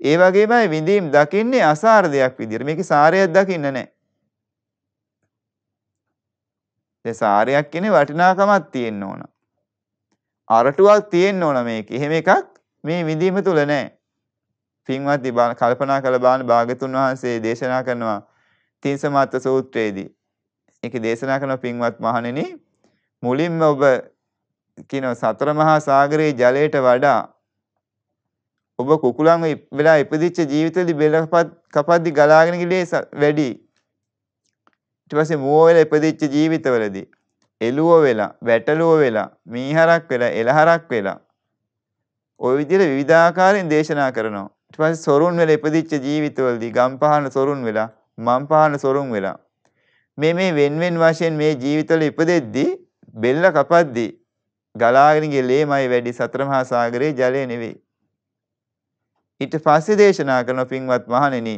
ඒ වගේමයි විඳීම් දකින්නේ අසාර දෙයක් විදියට. මේකේ සාරයක් දකින්න නැහැ. ඒ සාරයක් කියන්නේ වටිනාකමක් තියෙන්න ඕන. අරටුවක් තියෙන්න ඕන මේකේ. එහෙම එකක් මේ විඳීම තුල නැහැ. පින්වත් කල්පනා කළ බාන භාගතුන් වහන්සේ දේශනා කරනවා තින්සමත්ත සූත්‍රයේදී ඒකේ දේශනා කරන පින්වත් මහණෙනි මුලින්ම ඔබ කියන සතර මහා සාගරයේ ජලයට වඩා ඔබ කුකුලන් වෙලා ඉපදිච්ච ජීවිතේදී බෙලපත් කපද්දි ගලාගෙන ගිලේ වැඩි ඊට පස්සේ මුව වෙලා ඉපදිච්ච ජීවිතවලදී එළුව වෙලා වැටළුව වෙලා මීහරක් වෙලා එළහරක් වෙලා ওই විදිහට විවිධාකාරයෙන් දේශනා කරනවා ඊට පස්සේ සොරුන් වෙලා ඉපදිච්ච ජීවිතවලදී ගම්පහන සොරුන් වෙලා මම්පහන සොරුන් වෙලා මේ මේ වෙන්වෙන් වශයෙන් මේ ජීවිතවල ඉපදෙද්දී බෙල්ල කපද්දී ගලාගෙන ගිය ලේමයි වැඩි සතර මහා සාගරයේ ජලය නෙවෙයි. ඊට පස්සේ දේශනා කරන පින්වත් මහණෙනි,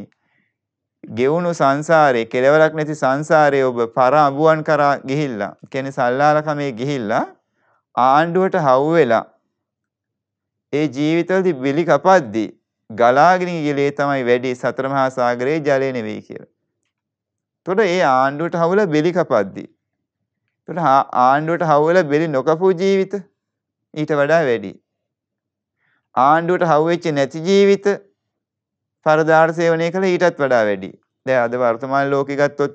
ගෙවුණු සංසාරේ කෙලවරක් නැති සංසාරේ ඔබ පර අඹුවන් කරා ගිහිල්ලා, කියන්නේ සල්ලාලකමේ ගිහිල්ලා ආණ්ඩුවට හවු වෙලා ඒ ජීවිතවලදී බිලි කපද්දී ගලාගෙන ගිය ලේ තමයි වැඩි සතර මහා සාගරයේ ජලය නෙවෙයි කියලා. එතකොට ඒ ආණ්ඩුවට හවුල බෙලි කපද්දී. එතකොට ආණ්ඩුවට හවුල බෙලි නොකපු ජීවිත ඊට වඩා වැඩි. ආණ්ඩුවට හවුවෙච්ච නැති ජීවිත පරදාර සේවනය කළ ඊටත් වඩා වැඩි. දැන් අද වර්තමාන ලෝකෙ ගත්තොත්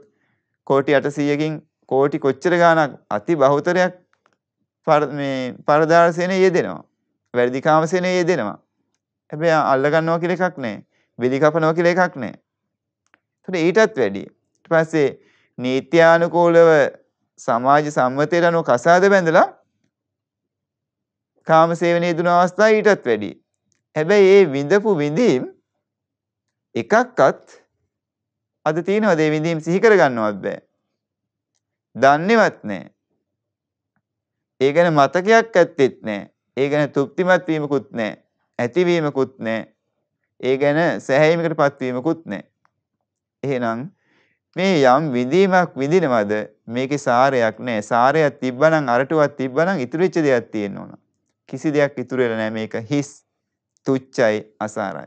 කෝටි 800කින් කෝටි කොච්චර ගාණක් අති බහුතරයක් මේ පරදාර සේනයේ යෙදෙනවා. වැඩිකාම සේනයේ යෙදෙනවා. හැබැයි අල්ල ගන්නවා කියලා එකක් නැහැ. බිලි කපනවා කියලා එකක් නැහැ. ඒතර ඊටත් වැඩියි. ඊට පස්සේ නීත්‍යානුකූලව සමාජ සම්මතයට අනුව කසාද බැඳලා කාමසේවනයේ දුන අවස්ථා ඊටත් වැඩි. හැබැයි ඒ විඳපු විඳීම් එකක්වත් අද තියෙනවද ඒ විඳීම් සිහි කරගන්නවත් බෑ. දන්නේවත් නෑ. ඒ ගැන මතකයක් ඇත්තෙත් නෑ. ඒ ගැන තෘප්තිමත් වීමකුත් නෑ. ඇතිවීමකුත් නෑ. ඒ ගැන සැහැයීමකටපත් වීමකුත් නෑ. එහෙනම් මේ යම් විඳීමක් විඳිනවද මේකේ සාරයක් නැහැ. සාරයක් තිබ්බනම් අරටුවක් තිබ්බනම් ඉතුරු වෙච්ච දෙයක් තියෙන්න ඕන. කිසි දෙයක් ඉතුරු වෙලා නැහැ මේක හිස් තුච්චයි අසාරයි.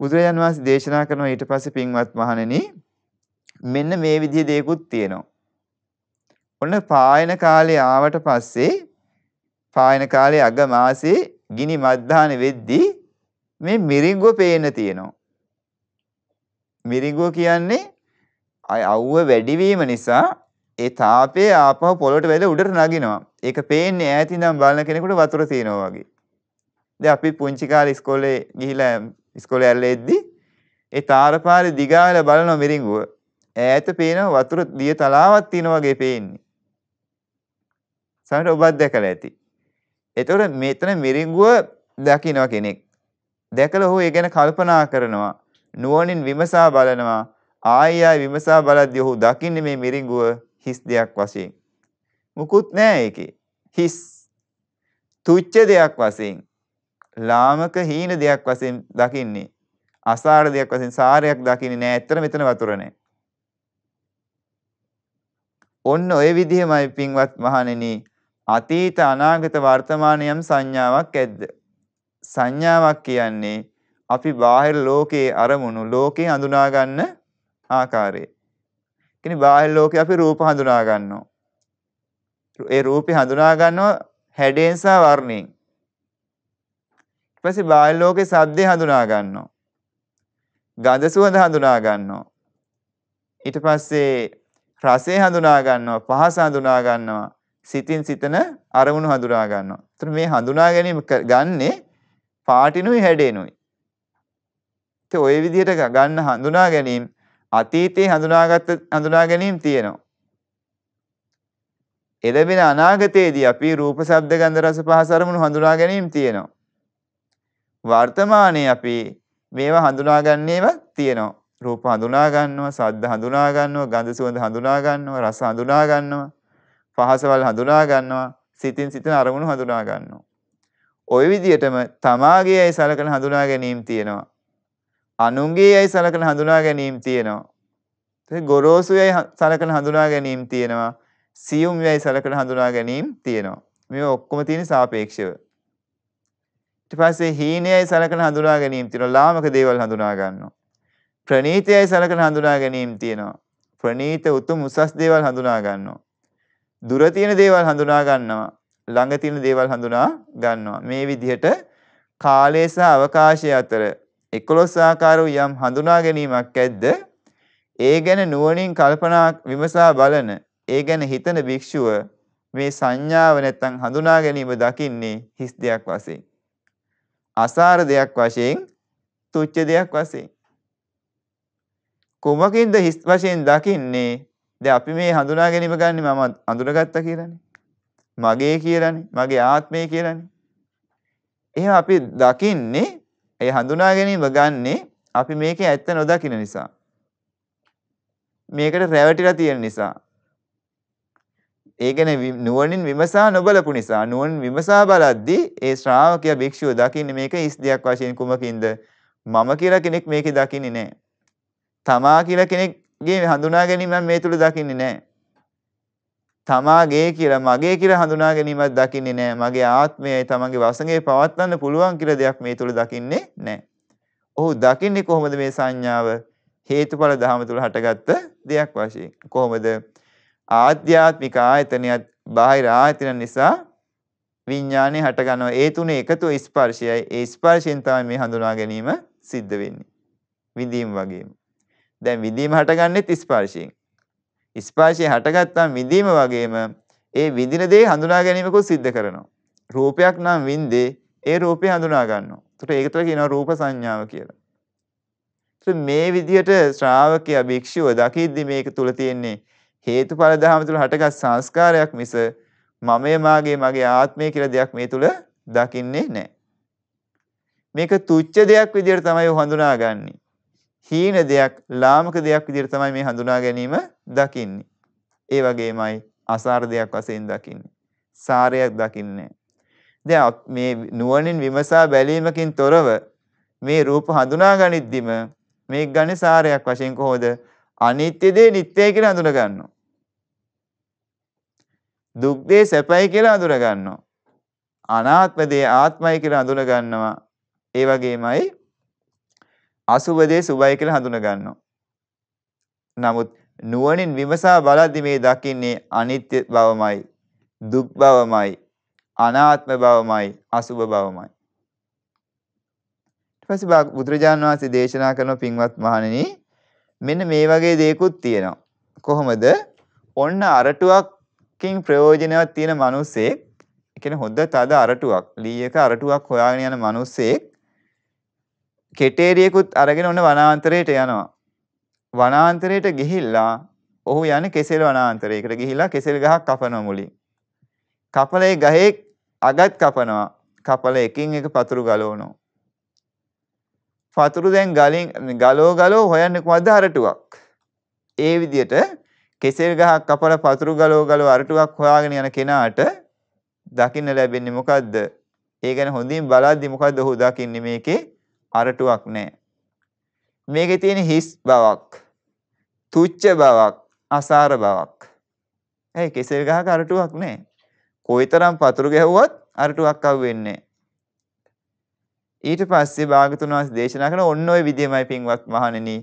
බුදුරජාන් වහන්සේ දේශනා කරනවා ඊට පස්සේ පින්වත් මහණෙනි මෙන්න මේ විදිහේ දේකුත් තියෙනවා. ඔන්න පායන කාලේ ආවට පස්සේ පායන කාලේ අග මාසේ ගිනි මද්දාන වෙද්දී මේ මිරිඟුව පේන්න තියෙනවා. මිරිඟුව කියන්නේ අය අවුව වැඩිවීම නිසා ඒ තාපය ආපහු පොළොට වැදලා උඩට නගිනවා. ඒක පේන්නේ ඈතින් ඉඳන් බලන කෙනෙකුට වතුර තියෙනවා වගේ. දැන් අපි පුංචි කාලේ ඉස්කෝලේ ගිහිලා ඉස්කෝලේ ඇල්ලෙද්දී ඒ තාරපාරේ දිගාවල බලන මිරිඟුව ඈත පේන වතුර දිය තලාවක් තියෙනවා වගේ පේන්නේ. සමහර ඔබත් දැකලා ඇති. එතකොට මෙතන මිරිඟුව දකින්න කෙනෙක්. දැකලා ඔහු ඒ ගැන කල්පනා කරනවා. නුවණින් විමසා බලනවා ආයෙයි විමසා බලද්දී ඔහු දකින්නේ මේ මිරිඟුව හිස් දෙයක් වශයෙන් මුකුත් නෑ ඒකේ හිස් තුච්ච දෙයක් වශයෙන් ලාමක හීන දෙයක් වශයෙන් දකින්නේ අසාර දෙයක් වශයෙන් සාරයක් දකින්නේ නෑ ඇත්තට මෙතන වතුර නෑ ඔන්න ඔය විදිහමයි පින්වත් මහණෙනි අතීත අනාගත වර්තමාන යම් සංඥාවක් ඇද්ද සංඥාවක් කියන්නේ අපි බාහිර ලෝකයේ අරමුණු ලෝකේ හඳුනා ගන්න ආකාරය. කියන්නේ බාහිර ලෝකේ අපි රූප හඳුනා ගන්නවා. ඒ රූපේ හඳුනා ගන්නවා හැඩයෙන් සහ වර්ණයෙන්. ඊට පස්සේ බාහිර ලෝකේ ශබ්දේ හඳුනා ගන්නවා. ගඳ සුවඳ හඳුනා ගන්නවා. ඊට පස්සේ රසය හඳුනා ගන්නවා, පහස හඳුනා ගන්නවා, සිතින් සිතන අරමුණු හඳුනා ගන්නවා. ඒතර මේ හඳුනා ගැනීම ගන්නේ පාටිනුයි හැඩේනුයි. ඉතින් ওই විදිහට ගන්න හඳුනා ගැනීම අතීතේ හඳුනාගත්ත හඳුනා ගැනීම තියෙනවා. එළඹෙන අනාගතයේදී අපි රූප, ශබ්ද, ගන්ධ, රස, පහස අරමුණු හඳුනා ගැනීම තියෙනවා. වර්තමානයේ අපි මේවා හඳුනාගන්නේව තියෙනවා. රූප හඳුනා ගන්නවා, ශබ්ද හඳුනා ගන්නවා, ගන්ධ සුවඳ හඳුනා ගන්නවා, රස හඳුනා ගන්නවා, පහසවල් හඳුනා ගන්නවා, සිතින් සිතන අරමුණු හඳුනා ගන්නවා. ওই විදිහටම තමාගේ ඇයි සලකන හඳුනා ගැනීම තියෙනවා. අනුන්ගේ යයි සලකන හඳුනා ගැනීම තියෙනවා. ඒ ගොරෝසු යයි සලකන හඳුනා ගැනීම තියෙනවා. සියුම් යයි සලකන හඳුනා ගැනීම තියෙනවා. මේ ඔක්කොම තියෙන සාපේක්ෂව. ඊට පස්සේ හීනයයි සලකන හඳුනා ගැනීම තියෙනවා. ලාමක දේවල් හඳුනා ගන්නවා. ප්‍රණීතයයි සලකන හඳුනා ගැනීම තියෙනවා. ප්‍රණීත උතුම් උසස් දේවල් හඳුනා ගන්නවා. දුර තියෙන දේවල් හඳුනා ගන්නවා. ළඟ තියෙන දේවල් හඳුනා ගන්නවා. මේ විදිහට කාලය සහ අවකාශය අතර 11 ආකාර වූ යම් හඳුනා ගැනීමක් ඇද්ද ඒ ගැන නුවණින් කල්පනා විමසා බලන ඒ ගැන හිතන භික්ෂුව මේ සංඥාව නැත්තම් හඳුනා ගැනීම දකින්නේ හිස් දෙයක් වශයෙන් අසාර දෙයක් වශයෙන් තුච්ච දෙයක් වශයෙන් කුමකින්ද හිස් වශයෙන් දකින්නේ දැන් අපි මේ හඳුනා ගැනීම ගන්නේ මම අඳුනගත්තා කියලානේ. මගේ කියලානේ. මගේ ආත්මය කියලානේ. එහෙනම් අපි දකින්නේ ඒ හඳුනා ගැනීම ගන්නේ අපි මේකේ ඇත්ත නොදකින නිසා. මේකට රැවටිලා තියෙන නිසා. ඒ කියන්නේ නුවණින් විමසා නොබලපු නිසා නුවණින් විමසා බලද්දී ඒ ශ්‍රාවකයා භික්ෂුව දකින්නේ මේක ඉස්දියක් වශයෙන් කුමකින්ද? මම කියලා කෙනෙක් මේකේ දකින්නේ නැහැ. තමා කියලා කෙනෙක්ගේ හඳුනා ගැනීම මේ තුල දකින්නේ නැහැ. තමාගේ කියලා මගේ කියලා හඳුනා ගැනීමක් දකින්නේ නැහැ. මගේ ආත්මයයි තමන්ගේ වසඟේ පවත්වන්න පුළුවන් කියලා දෙයක් මේ තුල දකින්නේ නැහැ. ඔහු දකින්නේ කොහොමද මේ සංඥාව? හේතුඵල ධහම තුල හටගත්ත දෙයක් වශයෙන්. කොහොමද? ආධ්‍යාත්මික ආයතනයත් බාහිර ආයතන නිසා විඥානේ හටගනවා. ඒ තුනේ එකතු ස්පර්ශයයි. ඒ ස්පර්ශයෙන් තමයි මේ හඳුනා ගැනීම සිද්ධ වෙන්නේ. විඳීම වගේම. දැන් විඳීම හටගන්නෙත් ස්පර්ශයෙන්. ස්පර්ශය හටගත්තාම විඳීම වගේම ඒ විඳින දේ හඳුනා ගැනීමකුත් සිද්ධ කරනවා. රූපයක් නම් වින්දේ ඒ රූපය හඳුනා ගන්නවා. ඒකට ඒක තමයි කියනවා රූප සංඥාව කියලා. ඒත් මේ විදිහට ශ්‍රාවකයා භික්ෂුව දකිද්දි මේක තුල තියෙන්නේ හේතුඵල ධහම තුල හටගත් සංස්කාරයක් මිස මමයේ මාගේ මගේ ආත්මය කියලා දෙයක් මේ තුල දකින්නේ නැහැ. මේක තුච්ච දෙයක් විදිහට තමයි හඳුනාගන්නේ. හීන දෙයක් ලාමක දෙයක් විදිහට තමයි මේ හඳුනා ගැනීම දකින්නේ. ඒ වගේමයි අසාර දෙයක් වශයෙන් දකින්නේ. සාරයක් දකින්නේ. දැන් මේ නුවණින් විමසා බැලීමකින් තොරව මේ රූප හඳුනා ගනිද්දිම මේ ගන්නේ සාරයක් වශයෙන් කොහොද? අනිත්‍ය දේ නිට්ටය කියලා හඳුනා ගන්නවා. දුක් දේ සැපයි කියලා හඳුනා ගන්නවා. අනාත්ම දේ ආත්මයි කියලා හඳුනා ගන්නවා. ඒ වගේමයි අසුබ දේ සුබයි කියලා හඳුනා ගන්නවා. නමුත් නුවණින් විමසා බලද්දී මේ දකින්නේ අනිත්‍ය බවමයි, දුක් බවමයි, අනාත්ම බවමයි, අසුබ බවමයි. ඊට පස්සේ බුදුරජාණන් වහන්සේ දේශනා කරන පින්වත් මහණෙනි මෙන්න මේ වගේ දේකුත් තියෙනවා. කොහොමද? ඔන්න අරටුවක්කින් ප්‍රයෝජනවත් තියෙන මිනිස්සෙක්, ඒ කියන්නේ හොඳ තද අරටුවක්, ලී එක අරටුවක් හොයාගෙන යන මිනිස්සෙක් කෙටේරියකුත් අරගෙන ඔන්න වනාන්තරයට යනවා. වනාන්තරයට ගිහිල්ලා ඔහු යන්නේ කෙසෙල් වනාන්තරයකට ගිහිල්ලා කෙසෙල් ගහක් කපනවා මුලින්. කපලේ ගහේ අගත් කපනවා. කපල එකින් එක පතුරු ගලවනවා. පතුරු දැන් ගලින් ගලෝ ගලෝ හොයන්නේ කොහොමද අරටුවක්. ඒ විදිහට කෙසෙල් ගහක් කපල පතුරු ගලෝ ගලෝ අරටුවක් හොයාගෙන යන කෙනාට දකින්න ලැබෙන්නේ මොකද්ද? ඒ ගැන හොඳින් බලද්දි මොකද්ද ඔහු දකින්නේ මේකේ? අරටුවක් නැහැ. මේකේ තියෙන හිස් බවක්, තුච්ච බවක්, අසාර බවක්. ඒ කෙසෙල් ගහක අරටුවක් නැහැ. කොයිතරම් පතුරු ගැහුවත් අරටුවක් අහුවෙන්නේ ඊට පස්සේ භාගතුන් වහන්සේ දේශනා කරන ඔන්න ඔය විදිහමයි පින්වත් මහණෙනි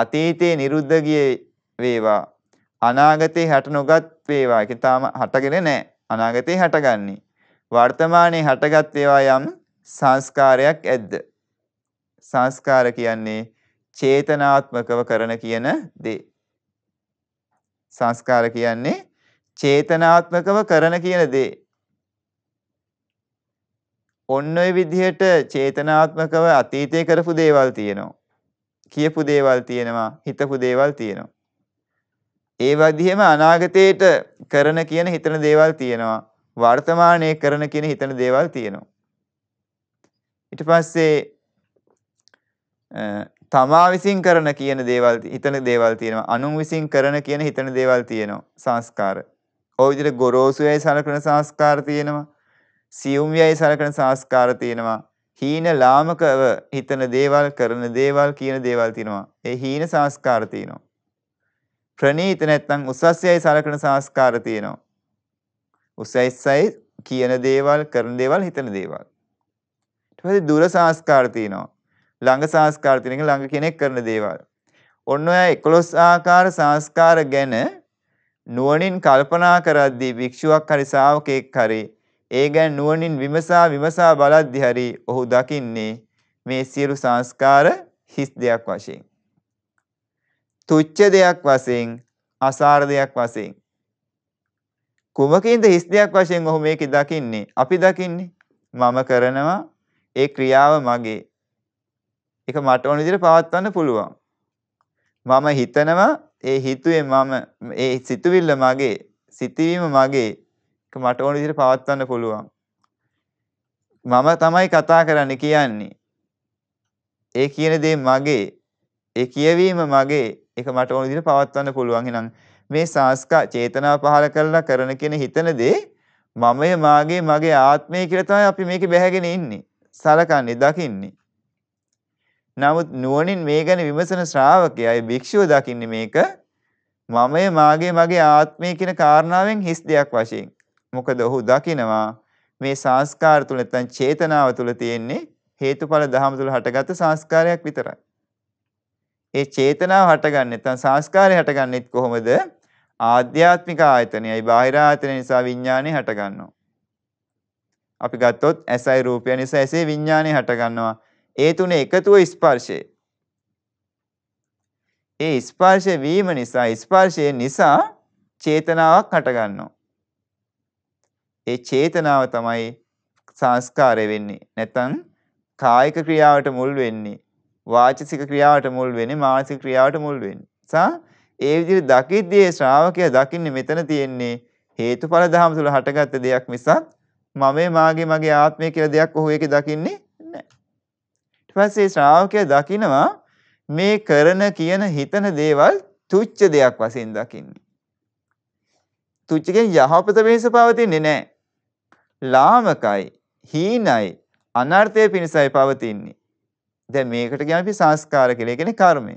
අතීතේ නිරුද්ධ ගියේ වේවා අනාගතේ හැට නොගත් වේවා ඒක තාම හටගෙන නැහැ අනාගතේ හැටගන්නේ වර්තමානයේ හැටගත් වේවා යම් සංස්කාරයක් ඇද්ද සංස්කාර කියන්නේ චේතනාත්මකව කරන කියන දේ. සංස්කාර කියන්නේ චේතනාත්මකව කරන කියන දේ. ඔන්න ඔය විදිහට චේතනාත්මකව අතීතයේ කරපු දේවල් තියෙනවා. කියපු දේවල් තියෙනවා, හිතපු දේවල් තියෙනවා. ඒ වගේම අනාගතේට කරන කියන හිතන දේවල් තියෙනවා. වර්තමානයේ කරන කියන හිතන දේවල් තියෙනවා. ඊට පස්සේ තමා විසින් කරන කියන දේවල් හිතන දේවල් තියෙනවා. අනුන් විසින් කරන කියන හිතන දේවල් තියෙනවා. සංස්කාර. ඔය විදිහට ගොරෝසු යයි සලකන සංස්කාර තියෙනවා. සියුම් යයි සලකන සංස්කාර තියෙනවා. හීන ලාමකව හිතන දේවල් කරන දේවල් කියන දේවල් තියෙනවා. ඒ හීන සංස්කාර තියෙනවා. ප්‍රණීත නැත්නම් උසස් යයි සලකන සංස්කාර තියෙනවා. උසයිසයි කියන දේවල් කරන දේවල් හිතන දේවල්. ඊට පස්සේ දුර සංස්කාර තියෙනවා. ළඟ සංස්කාර තියෙනක ළඟ කෙනෙක් කරන දේවල්. ඔන්න ඔය 11 ආකාර සංස්කාර ගැන නුවණින් කල්පනා කරද්දී භික්ෂුවක් හරි ශ්‍රාවකෙක් හරි ඒ ගැන නුවණින් විමසා විමසා බලද්දී හරි ඔහු දකින්නේ මේ සියලු සංස්කාර හිස් දෙයක් වශයෙන්. තුච්ච දෙයක් වශයෙන් අසාර දෙයක් වශයෙන් කුමකින්ද හිස් දෙයක් වශයෙන් ඔහු මේක දකින්නේ අපි දකින්නේ මම කරනවා ඒ ක්‍රියාව මගේ ඒක මට ඕන විදිහට පවත්වන්න පුළුවන්. මම හිතනවා ඒ හිතුවේ මම ඒ සිතුවිල්ල මගේ සිතවීම මගේ ඒක මට ඕන විදිහට පවත්වන්න පුළුවන්. මම තමයි කතා කරන්න කියන්නේ. ඒ කියන දේ මගේ ඒ කියවීම මගේ ඒක මට ඕන විදිහට පවත්වන්න පුළුවන්. එහෙනම් මේ සංස්කා චේතනාව පහල කරලා කරන කියන හිතන දේ මමය මාගේ මගේ ආත්මය කියලා තමයි අපි මේකේ බැහැගෙන ඉන්නේ. සලකන්නේ, දකින්නේ. නමුත් නුවණින් මේ ගැන විමසන ශ්‍රාවකයා භික්ෂුව දකින්නේ මේක මමයේ මාගේ මගේ ආත්මය කියන කාරණාවෙන් හිස් දෙයක් වශයෙන්. මොකද ඔහු දකිනවා මේ සංස්කාර තුල නැත්නම් චේතනාව තුල තියෙන්නේ හේතුඵල ධහම තුල හටගත්තු සංස්කාරයක් විතරයි. ඒ චේතනාව හටගන්නේ නැත්නම් සංස්කාරය හටගන්නේත් කොහොමද? ආධ්‍යාත්මික ආයතනයයි බාහිර ආයතනය නිසා විඥානය හටගන්නවා. අපි ගත්තොත් ඇසයි රූපය නිසා ඇසේ විඥානය හටගන්නවා. ඒ තුනේ එකතුව ස්පර්ශය. ඒ ස්පර්ශය වීම නිසා ස්පර්ශය නිසා චේතනාවක් හටගන්නවා. ඒ චේතනාව තමයි සංස්කාරය වෙන්නේ. නැත්නම් කායික ක්‍රියාවට මුල් වෙන්නේ. වාචසික ක්‍රියාවට මුල් වෙන්නේ මානසික ක්‍රියාවට මුල් වෙන්නේ. සා ඒ විදිහට දකිද්දී ශ්‍රාවකයා දකින්නේ මෙතන තියෙන්නේ හේතුඵල ධහම තුල හටගත්ත දෙයක් මිසක් මමේ මාගේ මගේ ආත්මය කියලා දෙයක් ඔහු ඒකේ දකින්නේ පස්සේ ශ්‍රාවකයා දකිනවා මේ කරන කියන හිතන දේවල් තුච්ච දෙයක් වශයෙන් දකින්නේ. තුච්චකෙන් යහපත වෙහස පවතින්නේ නැහැ. ලාමකයි, හීනයි, අනර්ථය පිණිසයි පවතින්නේ. දැන් මේකට කියන්නේ අපි සංස්කාර කියලා කියන්නේ කර්මය.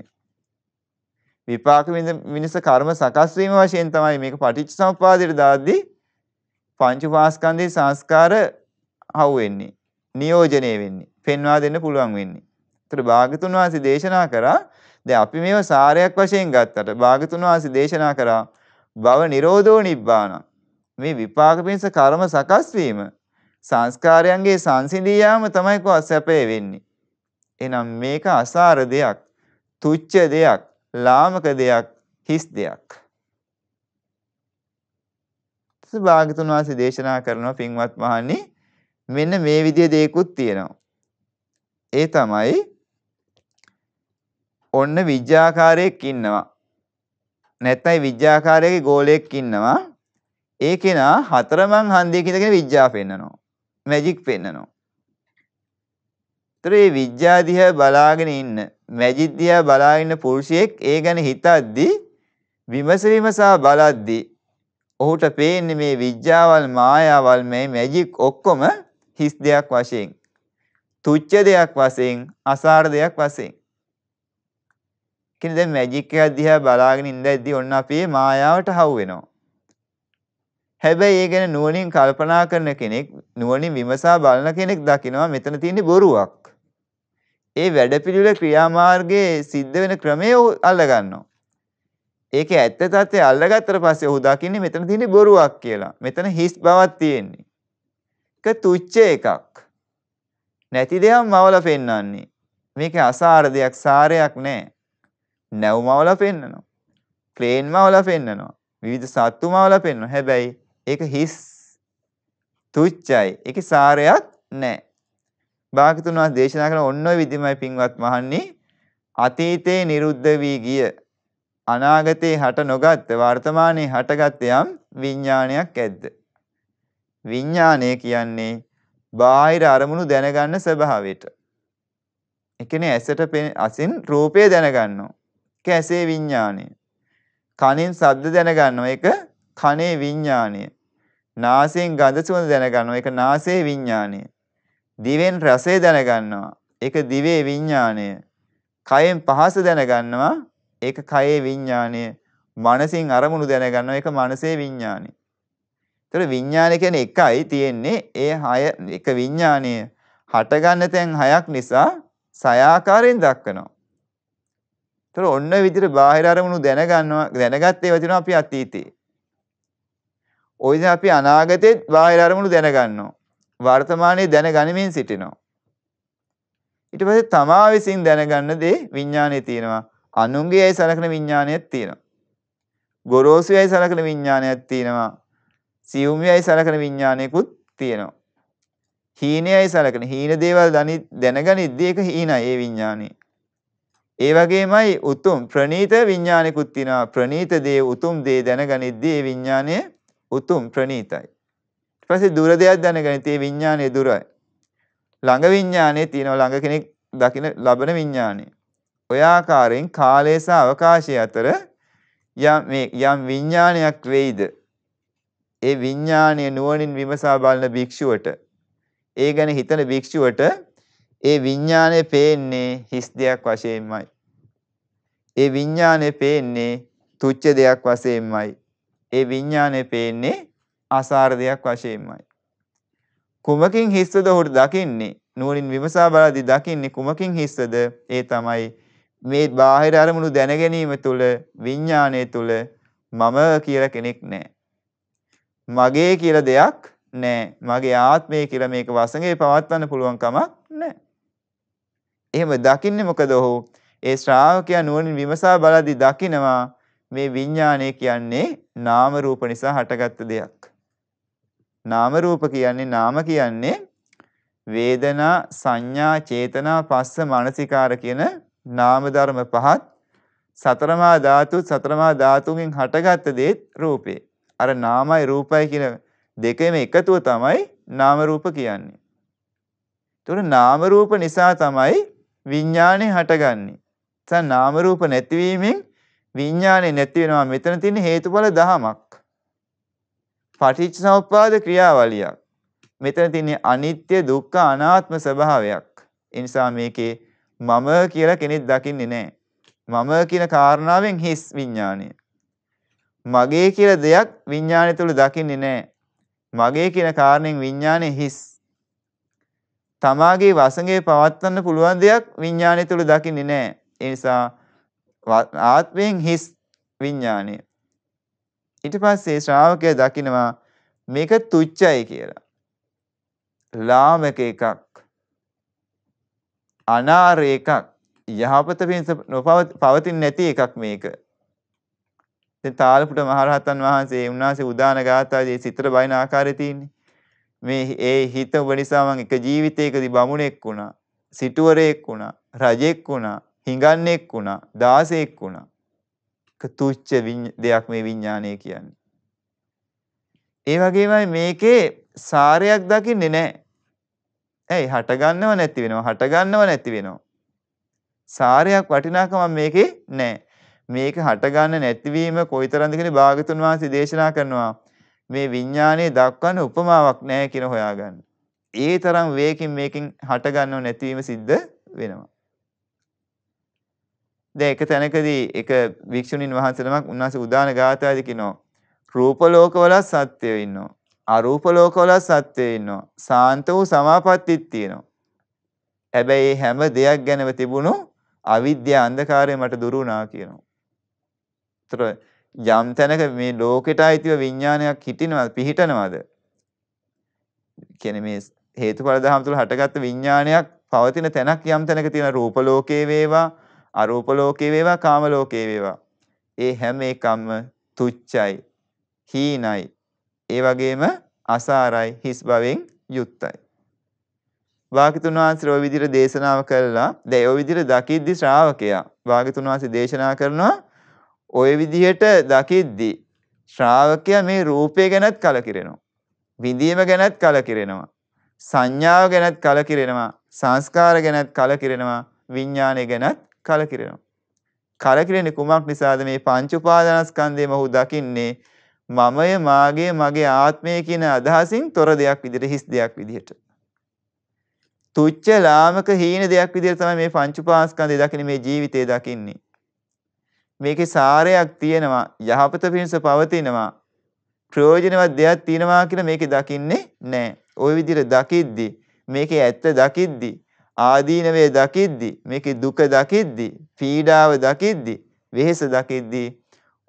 විපාක විනිස කර්ම සකස් වීම වශයෙන් තමයි මේක පටිච්චසමුපාදයට දාද්දී පංච වාස්කන්ධේ සංස්කාර හවු වෙන්නේ. නියෝජනය වෙන්නේ. පෙන්වා දෙන්න පුළුවන් වෙන්නේ. ඒතර භාගතුන් වහන්සේ දේශනා කරා දැන් අපි මේව සාරයක් වශයෙන් ගත්තට භාගතුන් වහන්සේ දේශනා කරා භව නිරෝධෝ නිබ්බාන මේ විපාක පිණිස කර්ම සකස් වීම සංස්කාරයන්ගේ සංසිඳී යාම තමයි කෝ අසැපේ වෙන්නේ. එහෙනම් මේක අසාර දෙයක්, තුච්ච දෙයක්, ලාමක දෙයක්, හිස් දෙයක්. භාගතුන් වහන්සේ දේශනා කරනවා පින්වත් මහණනි මෙන්න මේ විදිය දෙයක්ත් තියෙනවා. ඒ තමයි ඔන්න විජ්ජාකාරයෙක් ඉන්නවා. නැත්නම් විජ්ජාකාරයේ ගෝලයක් ඉන්නවා. ඒ කෙනා හතරමං හන්දියක ඉඳගෙන විජ්ජා පෙන්නනවා. මැජික් පෙන්නනවා. ඒතර මේ විජ්ජා දිහා බලාගෙන ඉන්න මැජික් දිහා බලාගෙන පුරුෂයෙක් ඒ ගැන හිතද්දී විමස විමසා බලද්දී ඔහුට පේන්නේ මේ විජ්ජාවල් මායාවල් මේ මැජික් ඔක්කොම හිස් දෙයක් වශයෙන් තුච්ච දෙයක් වශයෙන් අසාර දෙයක් වශයෙන් කියන්නේ දැන් මැජික් එකක් දිහා බලාගෙන ඉඳද්දී ඔන්න අපි මායාවට හවු වෙනවා හැබැයි ඒ ගැන නුවණින් කල්පනා කරන කෙනෙක් නුවණින් විමසා බලන කෙනෙක් දකිනවා මෙතන තියෙන බොරුවක් ඒ වැඩපිළිවෙල ක්‍රියාමාර්ගයේ සිද්ධ වෙන ක්‍රමය අල්ලගන්නවා ඒකේ ඇත්ත తත්ත්වය අල්ලගත්තට පස්සේ ඔහු දකින්නේ මෙතන තියෙන බොරුවක් කියලා. මෙතන හිස් බවක් තියෙන්නේ. තුච්ච එකක්. නැති දෙයක් මවල පෙන්වන්නේ. මේක අසාර දෙයක් සාරයක් නෑ. නැව් මවල පෙන්නනවා. ප්ලේන් මවල පෙන්නනවා. විවිධ සත්තු මවල පෙන්වනවා. හැබැයි ඒක හිස් තුච්චයි. ඒකේ සාරයක් නෑ. භාගතුන් වහන්සේ දේශනා කරන ඔන්න ඔය විදිහමයි පින්වත් මහන්නේ අතීතේ නිරුද්ධ වී ගිය අනාගතේ හට නොගත් වර්තමානයේ හටගත් යම් විඥානයක් ඇද්ද විඥානය කියන්නේ බාහිර අරමුණු දැනගන්න ස්වභාවයට. ඒ කියන්නේ ඇසට අසින් රූපය දැනගන්නවා. ඒක ඇසේ විඥානය. කනෙන් ශබ්ද දැනගන්නවා. ඒක කනේ විඥානය. නාසයෙන් ගඳ සුවඳ දැනගන්නවා. ඒක නාසයේ විඥානය. දිවෙන් රසය දැනගන්නවා. ඒක දිවේ විඥානය. කයෙන් පහස දැනගන්නවා. ඒක කයේ විඥානය. මනසින් අරමුණු දැනගන්නවා. ඒක මනසේ විඥානය. ඒතර විඥානය කියන්නේ එකයි තියෙන්නේ ඒ හය එක විඥානය හටගන්න තැන් හයක් නිසා සයාකාරයෙන් දක්වනවා. ඒතර ඔන්න විදිහට බාහිර අරමුණු දැනගන්නවා දැනගත් ඒවා තියෙනවා අපි අතීතේ. ওই විදිහ අපි අනාගතේත් බාහිර අරමුණු දැනගන්නවා. වර්තමානයේ දැනගනිමින් සිටිනවා. ඊට පස්සේ තමා විසින් දැනගන්න දේ විඥානයේ තියෙනවා. අනුන්ගේ ඇයි සලකන විඥානයක් තියෙනවා. ගොරෝසු ඇයි සලකන විඥානයක් තියෙනවා. සියුම්යයි සලකන විඥානයකුත් තියෙනවා. හීනයයි සලකන හීන දේවල් දැනගනිද්දී ඒක හීනයි ඒ විඥානේ. ඒ වගේමයි උතුම් ප්‍රනීත විඥානෙකුත් තියෙනවා. ප්‍රනීත දේ උතුම් දේ දැනගනිද්දී ඒ විඥානය උතුම් ප්‍රනීතයි. ඊට පස්සේ දුර දෙයක් දැනගනිද්දී ඒ විඥානය දුරයි. ළඟ විඥානේ තියෙනවා ළඟ කෙනෙක් දකින ලබන විඥානේ. ඔය ආකාරයෙන් කාලය සහ අවකාශය අතර යම් මේ යම් විඥානයක් වෙයිද ඒ විඥානය නුවණින් විමසා බලන භික්ෂුවට ඒ ගැන හිතන භික්ෂුවට ඒ විඥානය පේන්නේ හිස් දෙයක් වශයෙන්මයි. ඒ විඥානය පේන්නේ තුච්ච දෙයක් වශයෙන්මයි. ඒ විඥානය පේන්නේ ආසාර දෙයක් වශයෙන්මයි. කුමකින් හිස්සද ඔහුට දකින්නේ? නුවණින් විමසා බලද්දී දකින්නේ කුමකින් හිස්සද? ඒ තමයි මේ බාහිර අරමුණු දැන ගැනීම තුළ විඥානය තුළ මම කියලා කෙනෙක් නැහැ. මගේ කියලා දෙයක් නැහැ. මගේ ආත්මය කියලා මේක වසඟේ පවත්වන්න පුළුවන් කමක් නැහැ. එහෙම දකින්නේ මොකද ඔහු? ඒ ශ්‍රාවකයා නුවණින් විමසා බලද්දී දකිනවා මේ විඥානය කියන්නේ නාම රූප නිසා හටගත්තු දෙයක්. නාම රූප කියන්නේ නාම කියන්නේ වේදනා සංඥා චේතනා පස්ස මානසිකාර කියන නාම ධර්ම පහත් සතරමා ධාතු සතරමා ධාතුන්ගෙන් හටගත්ත දේත් රූපේ. අර නාමයි රූපයි කියන දෙකේම එකතුව තමයි නාම රූප කියන්නේ. ඒතකොට නාම රූප නිසා තමයි විඥානය හටගන්නේ. එතන නාම රූප නැතිවීමෙන් විඥානය නැති වෙනවා. මෙතන තියෙන හේතුඵල දහමක්. පටිච්ච සමුප්පාද ක්‍රියාවලියක්. මෙතන තියෙන අනිත්‍ය දුක්ඛ අනාත්ම ස්වභාවයක්. ඒ නිසා මේකේ මම කියලා කෙනෙක් දකින්නේ නැහැ. මම කියන කාරණාවෙන් හිස් විඥානය. මගේ කියලා දෙයක් විඥානය තුල දකින්නේ නැහැ. මගේ කියන කාරණෙන් විඥානයේ හිස්. තමාගේ වසඟේ පවත්වන්න පුළුවන් දෙයක් විඥානය තුල දකින්නේ නැහැ. ඒ නිසා ආත්මයෙන් හිස් විඥානය. ඊට පස්සේ ශ්‍රාවකයා දකිනවා මේක තුච්චයි කියලා. ලාමක එකක්. අනාර එකක්. යහපත පිණිස නොපවතින නැති එකක් මේක. දැන් තාලපුට මහරහතන් වහන්සේ උන්වහන්සේ උදාන ගාථාවේ සිතට බයින ආකාරය තියෙන්නේ. මේ ඒ හිත ඔබ නිසා මම එක ජීවිතයකදී බමුණෙක් වුණා, සිටුවරයෙක් වුණා, රජෙක් වුණා, හිඟන්නේක් වුණා, දාසයෙක් වුණා. එක තුච්ච දෙයක් මේ විඥානය කියන්නේ. ඒ වගේමයි මේකේ සාරයක් දකින්නේ නැහැ. ඇයි හටගන්නව නැති වෙනවා හටගන්නව නැති වෙනවා. සාරයක් වටිනාකමක් මේකේ නැහැ. මේක හටගන්න නැතිවීම කොයිතරම්ද කියලා භාගතුන් වහන්සේ දේශනා කරනවා. මේ විඥානයේ දක්වන උපමාවක් නැහැ කියලා හොයාගන්න. ඒ තරම් වේකින් මේකෙන් හටගන්නව නැතිවීම සිද්ධ වෙනවා. දැන් එක තැනකදී එක වික්ෂුණීන් වහන්සේ නමක් උන්වහන්සේ උදාන ගාථාදී කියනවා. රූප ලෝකවල සත්‍යය ඉන්නවා. අරූප ලෝකවල සත්‍යය ඉන්නවා. සාන්ත වූ සමාපත්තිත් තියෙනවා. හැබැයි හැම දෙයක් ගැනව තිබුණු අවිද්‍යා අන්ධකාරය මට දුරු වුණා කියනවා. තොර යම් තැනක මේ ලෝකෙට අයිතිව විඥානයක් හිටිනවා පිහිටනවාද? කියන්නේ මේ හේතුඵල ධහම තුල හටගත්තු විඥානයක් පවතින තැනක් යම් තැනක තියෙන රූප ලෝකයේ වේවා අරූප ලෝකයේ වේවා කාම ලෝකයේ වේවා ඒ හැම එකක්ම තුච්චයි හීනයි ඒ වගේම අසාරයි හිස් බවෙන් යුක්තයි වාගතුන් වහන්සේ ওই විදිහට දේශනාව කළා දැන් ওই විදිහට දකිද්දි ශ්‍රාවකයා වාගතුන් වහන්සේ දේශනා කරනවා ওই විදිහට දකිද්දී ශ්‍රාවකයා මේ රූපය ගැනත් කලකිරෙනවා. විඳීම ගැනත් කලකිරෙනවා. සංඥාව ගැනත් කලකිරෙනවා. සංස්කාර ගැනත් කලකිරෙනවා. විඥානය ගැනත් කලකිරෙනවා. කලකිරෙන්නේ කුමක් නිසාද මේ පංච උපාදානස්කන්ධයම ඔහු දකින්නේ මමය මාගේ මගේ ආත්මය කියන අදහසින් තොර දෙයක් විදිහට හිස් දෙයක් විදිහට. තුච්ච ලාමක හීන දෙයක් විදිහට තමයි මේ පංච උපාස්කන්ධය දකින්නේ මේ ජීවිතය දකින්නේ. මේකේ සාරයක් තියෙනවා යහපත පිණිස පවතිනවා ප්‍රයෝජනවත් දෙයක් තියෙනවා කියලා මේකේ දකින්නේ නැහැ. ওই විදිහට දකිද්දි මේකේ ඇත්ත දකිද්දි ආදීනවේ දකිද්දි මේකේ දුක දකිද්දි පීඩාව දකිද්දි වෙහෙස දකිද්දි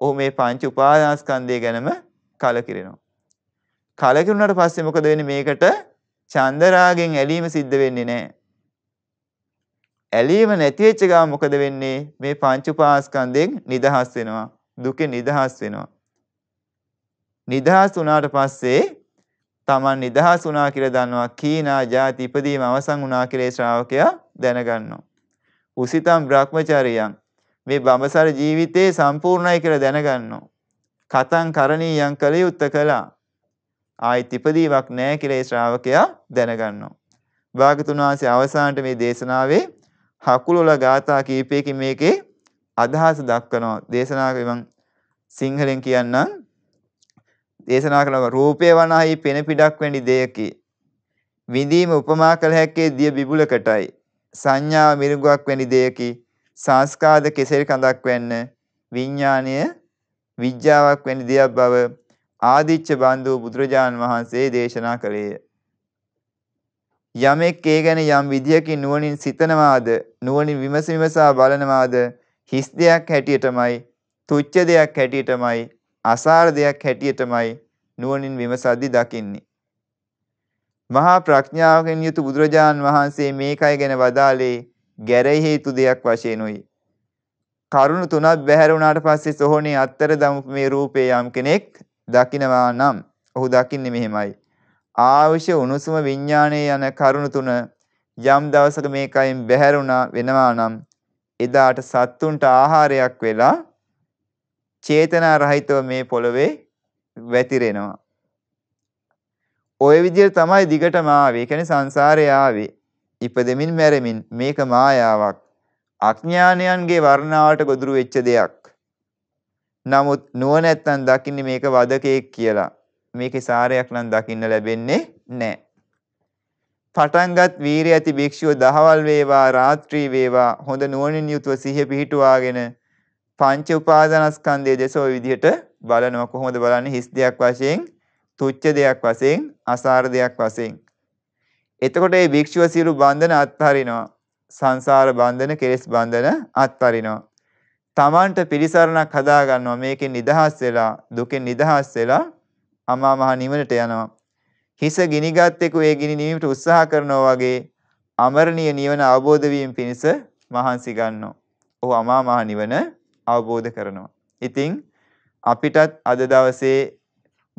ඔහු මේ පංච උපාදානස්කන්ධය ගැනම කලකිරෙනවා. කලකිරුණාට පස්සේ මොකද වෙන්නේ මේකට චන්දරාගෙන් ඇලීම සිද්ධ වෙන්නේ නැහැ. ඇලීම නැති වෙච්ච ගාම මොකද වෙන්නේ? මේ පංච උපාස්කන්ධයෙන් නිදහස් වෙනවා. දුකෙන් නිදහස් වෙනවා. නිදහස් වුණාට පස්සේ තමන් නිදහස් වුණා කියලා දන්නවා කීනා ಜಾති ඉපදීම අවසන් වුණා කියලා ශ්‍රාවකයා දැනගන්නවා. උසිතම් Brahmacharyan මේ බඹසර ජීවිතේ සම්පූර්ණයි කියලා දැනගන්නවා. කතං කරණීයන් කළ යුත්ත කළා. ආයිත් ඉපදීමක් නැහැ කියලා ශ්‍රාවකයා දැනගන්නවා. භාගතුන් වහන්සේ අවසානට මේ දේශනාවේ හකුලොල ගාථා කීපයකින් මේකේ අදහස දක්වනවා. දේශනා කරන සිංහලෙන් කියන්නම්. දේශනා කරන රූපේ වනාහි පෙන පිටක් වෙනි දෙයකි. විඳීම උපමා කළ හැක්කේ දිය බිබුලකටයි. සංඥාව මිරිඟුවක් වැනි දෙයකි. සංස්කාරද කෙසෙල් කඳක් වෙන්න. විඥාණය විඥාවක් වැනි දෙයක් බව ආදිච්ච බන්දු බුදුරජාන් වහන්සේ දේශනා කළේය. යමෙක් ඒ ගැන යම් විදියකින් නුවණින් සිතනවාද නුවණින් විමසීමසා බලනවාද හිස් දෙයක් හැටියටමයි තුච්ච දෙයක් හැටියටමයි අසාර දෙයක් හැටියටමයි නුවණින් විමසද්දි දකින්නේ මහා ප්‍රඥාවකින් යුතු බුදුරජාන් වහන්සේ මේකයි ගැන වදාලේ ගැරෙහි හේතු දෙයක් වශයෙන්ුයි කරුණු තුනක් බැහැර වුණාට පස්සේ සෝහනේ අත්තර දමු මේ රූපේ යම් කෙනෙක් දකිනවා නම් ඔහු දකින්නේ මෙහෙමයි ආයුෂ උණුසුම විඥානයේ යන කරුණු තුන යම් දවසක මේකයින් බැහැරුණා වෙනවා නම් එදාට සත්තුන්ට ආහාරයක් වෙලා චේතනා රහිතව මේ පොළවේ වැතිරෙනවා. ওই විදිහට තමයි දිගටම ආවේ. කියන්නේ සංසාරේ ආවේ. ඉපදෙමින් මැරෙමින් මේක මායාවක්. අඥානයන්ගේ වර්ණාවට ගොදුරු වෙච්ච දෙයක්. නමුත් නුවණැත්තන් දකින්නේ මේක වදකෙක් කියලා. මේකේ සාරයක් නම් දකින්න ලැබෙන්නේ නැහැ. පටන්ගත් වීරිය ඇති භික්ෂුව දහවල් වේවා රාත්‍රී වේවා හොඳ නුවණින් යුතුව සිහිය පිහිටුවාගෙන පංච උපාදානස්කන්ධයේ දෙසෝ විදිහට බලනවා කොහොමද බලන්නේ හිස් දෙයක් වශයෙන් තුච්ච දෙයක් වශයෙන් අසාර දෙයක් වශයෙන් එතකොට මේ භික්ෂුව සියලු බන්ධන අත්හරිනවා සංසාර බන්ධන කෙලෙස් බන්ධන අත්හරිනවා තමන්ට පිළිසරණක් හදා ගන්නවා මේකෙන් නිදහස් වෙලා දුකෙන් නිදහස් වෙලා අමා මහ නිවනට යනවා. හිස ගිනිගත්ෙකු ඒ ගිනි නිවීමට උත්සාහ කරනවා වගේ අමරණීය නිවන අවබෝධ වීම පිණිස මහන්සි ගන්නවා. ඔහු අමා මහ නිවන අවබෝධ කරනවා. ඉතින් අපිටත් අද දවසේ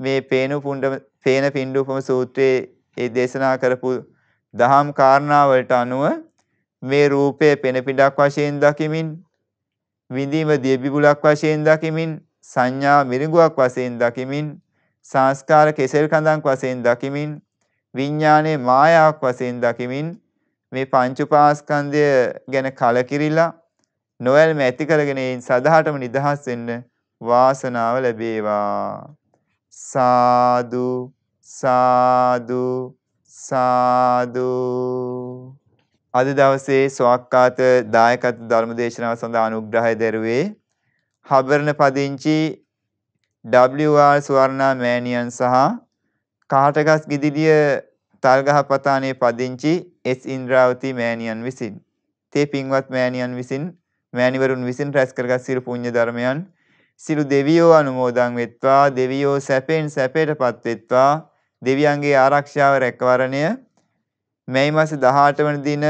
මේ පේනු පුණ්ඩ පේන පින්ඩූපම සූත්‍රයේ ඒ දේශනා කරපු දහම් කාරණාවලට අනුව මේ රූපය පෙන පිටක් වශයෙන් දකිමින් විඳීම දියබිබුලක් වශයෙන් දකිමින් සංඥා මිරිඟුවක් වශයෙන් දකිමින් සංස්කාර කෙසෙල් කඳක් වශයෙන් දකිමින් විඥානයේ මායාවක් වශයෙන් දකිමින් මේ පංච උපාස්කන්ධය ගැන කලකිරිලා නොයල්ම ඇති කරගෙන ඒන් සදහටම නිදහස් වෙන්න වාසනාව ලැබේවා සාදු සාදු සාදු අද දවසේ සෝක්කාත දායකත්ව ධර්මදේශනාව සඳහා අනුග්‍රහය දැරුවේ හබර්ණ පදිංචි WR ස්වර්ණා මෑනියන් සහ කහටගස් ගිදිලිය තල්ගහ පතානේ පදිංචි S ඉන්ද්‍රාවති මෑනියන් විසින් තේ පින්වත් මෑනියන් විසින් මෑණිවරුන් විසින් රැස් කරගත් සියලු පුණ්‍ය ධර්මයන් සිළු දෙවියෝ අනුමෝදන් වෙත්වා දෙවියෝ සැපෙන් සැපයටපත් වෙත්වා දෙවියන්ගේ ආරක්ෂාව රැකවරණය මේ මාස 18 වන දින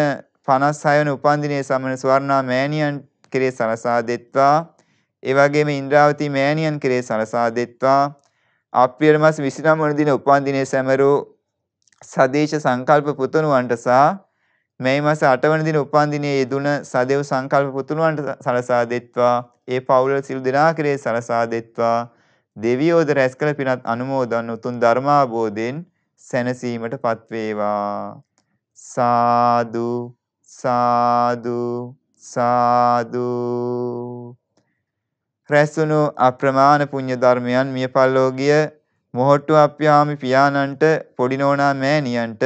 56 වන උපන්දිනයේ සමන ස්වර්ණා මෑණියන් කෙරේ සරසා දෙත්වා ඒ වගේම ඉන්ද්‍රාවතී මෑණියන් කෙරේ සලසා දෙත්වා අප්‍රියල් මාස 29 වන දින උපන් දිනයේ සැමරූ සදේශ සංකල්ප පුතුණුවන්ට සහ මේ මාස 8 වන දින උපන් දිනයේ යෙදුන සදේව සංකල්ප පුතුණුවන්ට සලසා දෙත්වා ඒ පවුල සිළු දෙනා කෙරේ සලසා දෙත්වා දෙවියෝද රැස්කල පිනත් අනුමෝදන් උතුම් ධර්මාබෝධයෙන් සැනසීමට පත්වේවා සාදු සාදු සාදු රැස්වුණු අප්‍රමාණ පුණ්‍ය ධර්මයන් මිය පරලෝකීය මොහොට්ටු අප්‍යාමි පියාණන්ට පොඩි නෝනා මෑණියන්ට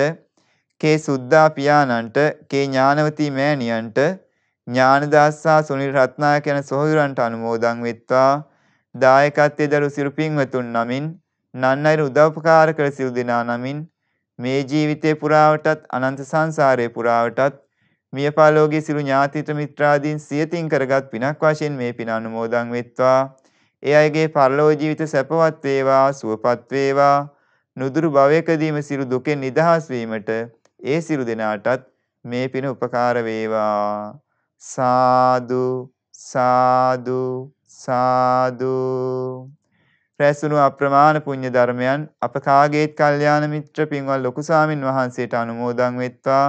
කේ සුද්දා පියාණන්ට කේ ඥානවති මෑණියන්ට ඥානදාස සහ සුනිල් රත්නායක යන සොහොයුරන්ට අනුමෝදන් වෙත්වා දායකත්වයේ දරු සිරු පින්වතුන් නමින් නන්නයිර උදව්පකාර කළ සිරු දෙනා නමින් මේ ජීවිතේ පුරාවටත් අනන්ත සංසාරේ පුරාවටත් මියපාලෝගේ සිළු ඥාතිත මිත්‍රාදීන් සියතින් කරගත් පිනක් වශයෙන් මේ පින අනුමෝදන් වෙත්වා. ඒ අයගේ පරලෝ ජීවිත සැපවත් වේවා, සුවපත් වේවා. නුදුරු භවයකදීම සිළු දුකෙන් නිදහස් වීමට ඒ සිළු දෙනාටත් මේ පින උපකාර වේවා. සාදු සාදු සාදු රැසුණු අප්‍රමාණ පුණ්‍ය ධර්මයන් අප කාගේත් කල්යාණ මිත්‍ර පින්වත් ලොකු සාමින් වහන්සේට අනුමෝදන් වෙත්වා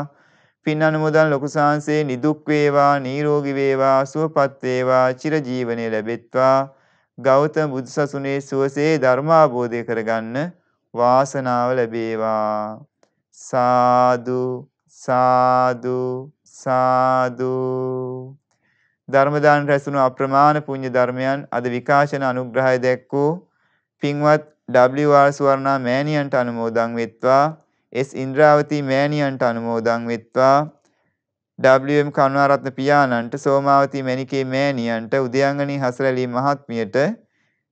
පින් අනුමෝදන් ලොකු සාංශේ නිදුක් වේවා නිරෝගී වේවා සුවපත් වේවා චිරජීවනයේ ලැබෙත්වා ගෞතම බුදු සසුනේ සුවසේ ධර්ම අවබෝධය කරගන්න වාසනාව ලැබේවා සාදු සාදු සාදු ධර්මදාන රැසුණු අප්‍රමාණ පුණ්‍ය ධර්මයන් අද විකාශන අනුග්‍රහය දැක්වූ පින්වත් WR සුවර්ණා මෑණියන්ට අනුමෝදන් වෙත්වා එස්. ඉන්ද්‍රාවතී මෑණියන්ට අනුමෝදන් වෙත්වා. ඩබ්ලිව්.එම්. කරුණාරත්න පියාණන්ට, සෝමාවතී මැණිකේ මෑණියන්ට, උදයන්ගනී හසරැලී මහත්මියට,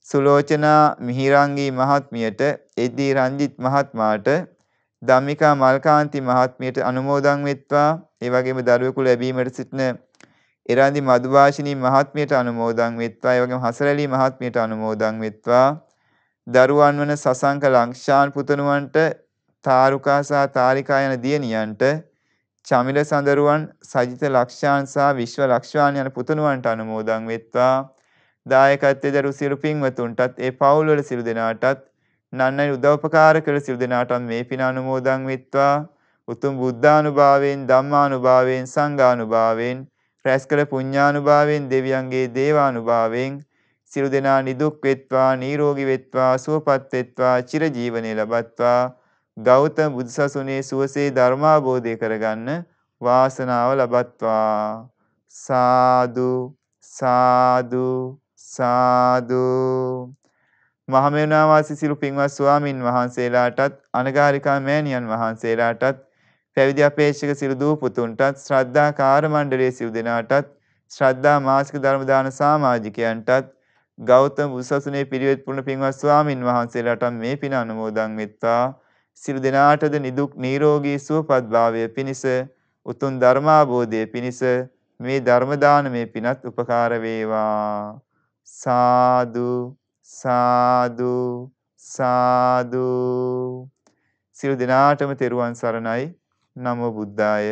සුලෝචනා මිහිරංගී මහත්මියට, එද්දී රංජිත් මහත්මයාට, ධම්මිකා මල්කාන්ති මහත්මියට අනුමෝදන් වෙත්වා. ඒ වගේම දරුවෙකු ලැබීමට සිටින එරාඳි මధుවාශිනී මහත්මියට අනුමෝදන් වෙත්වා. ඒ වගේම හසරැලී මහත්මියට අනුමෝදන් වෙත්වා. දරුවන් වන සසංක ලංක්ෂාන් පුතණුවන්ට තාරුකා සහ තාරිකා යන දියණියන්ට චමිල සඳරුවන් සජිත ලක්ෂාන් සහ විශ්ව ලක්ෂාන් යන පුතණුවන්ට අනුමෝදන් වෙත්වා දායකත්වයේ දරු සියලු පින්වතුන්ටත් ඒ පවුල් වල සියලු දෙනාටත් නන්නයි උදව්පකාර කළ සියලු දෙනාටත් මේ පින අනුමෝදන් වෙත්වා උතුම් බුද්ධානුභාවයෙන් ධම්මානුභාවයෙන් සංඝානුභාවයෙන් රැස් කළ පුණ්‍යානුභාවයෙන් දෙවියන්ගේ දේවානුභාවයෙන් සියලු දෙනා නිදුක් වෙත්වා නිරෝගී වෙත්වා සුවපත් වෙත්වා චිරජීවනයේ ලබත්වා ගෞතම බුදුසසුනේ සුවසේ ධර්මාබෝධය කරගන්න වාසනාව ලබත්වා සාදු සාදු සාදු මහමෙවුනාවාසී සිළු පින්වත් ස්වාමින් වහන්සේලාටත් අනගාരികා මෑණියන් වහන්සේලාටත් පැවිදි අපේක්ෂක සිළු දූ පුතුන්ටත් ශ්‍රද්ධා කාර්ය මණ්ඩලයේ සිළු දෙනාටත් ශ්‍රද්ධා මාසික ධර්ම දාන සමාජිකයන්ටත් ගෞතම බුදුසසුනේ පිරිවෙත් පුරුණ පින්වත් ස්වාමින් වහන්සේලාට මේ පින අනුමෝදන් වෙත්වා සිළු දෙනාටද නිදුක් නිරෝගී සුවපත් භාවය පිණිස උතුම් ධර්මාබෝධය පිණිස මේ ධර්ම දානමේ පිනත් උපකාර වේවා සාදු සාදු සාදු සියලු දෙනාටම තෙරුවන් සරණයි නමෝ බුද්ධාය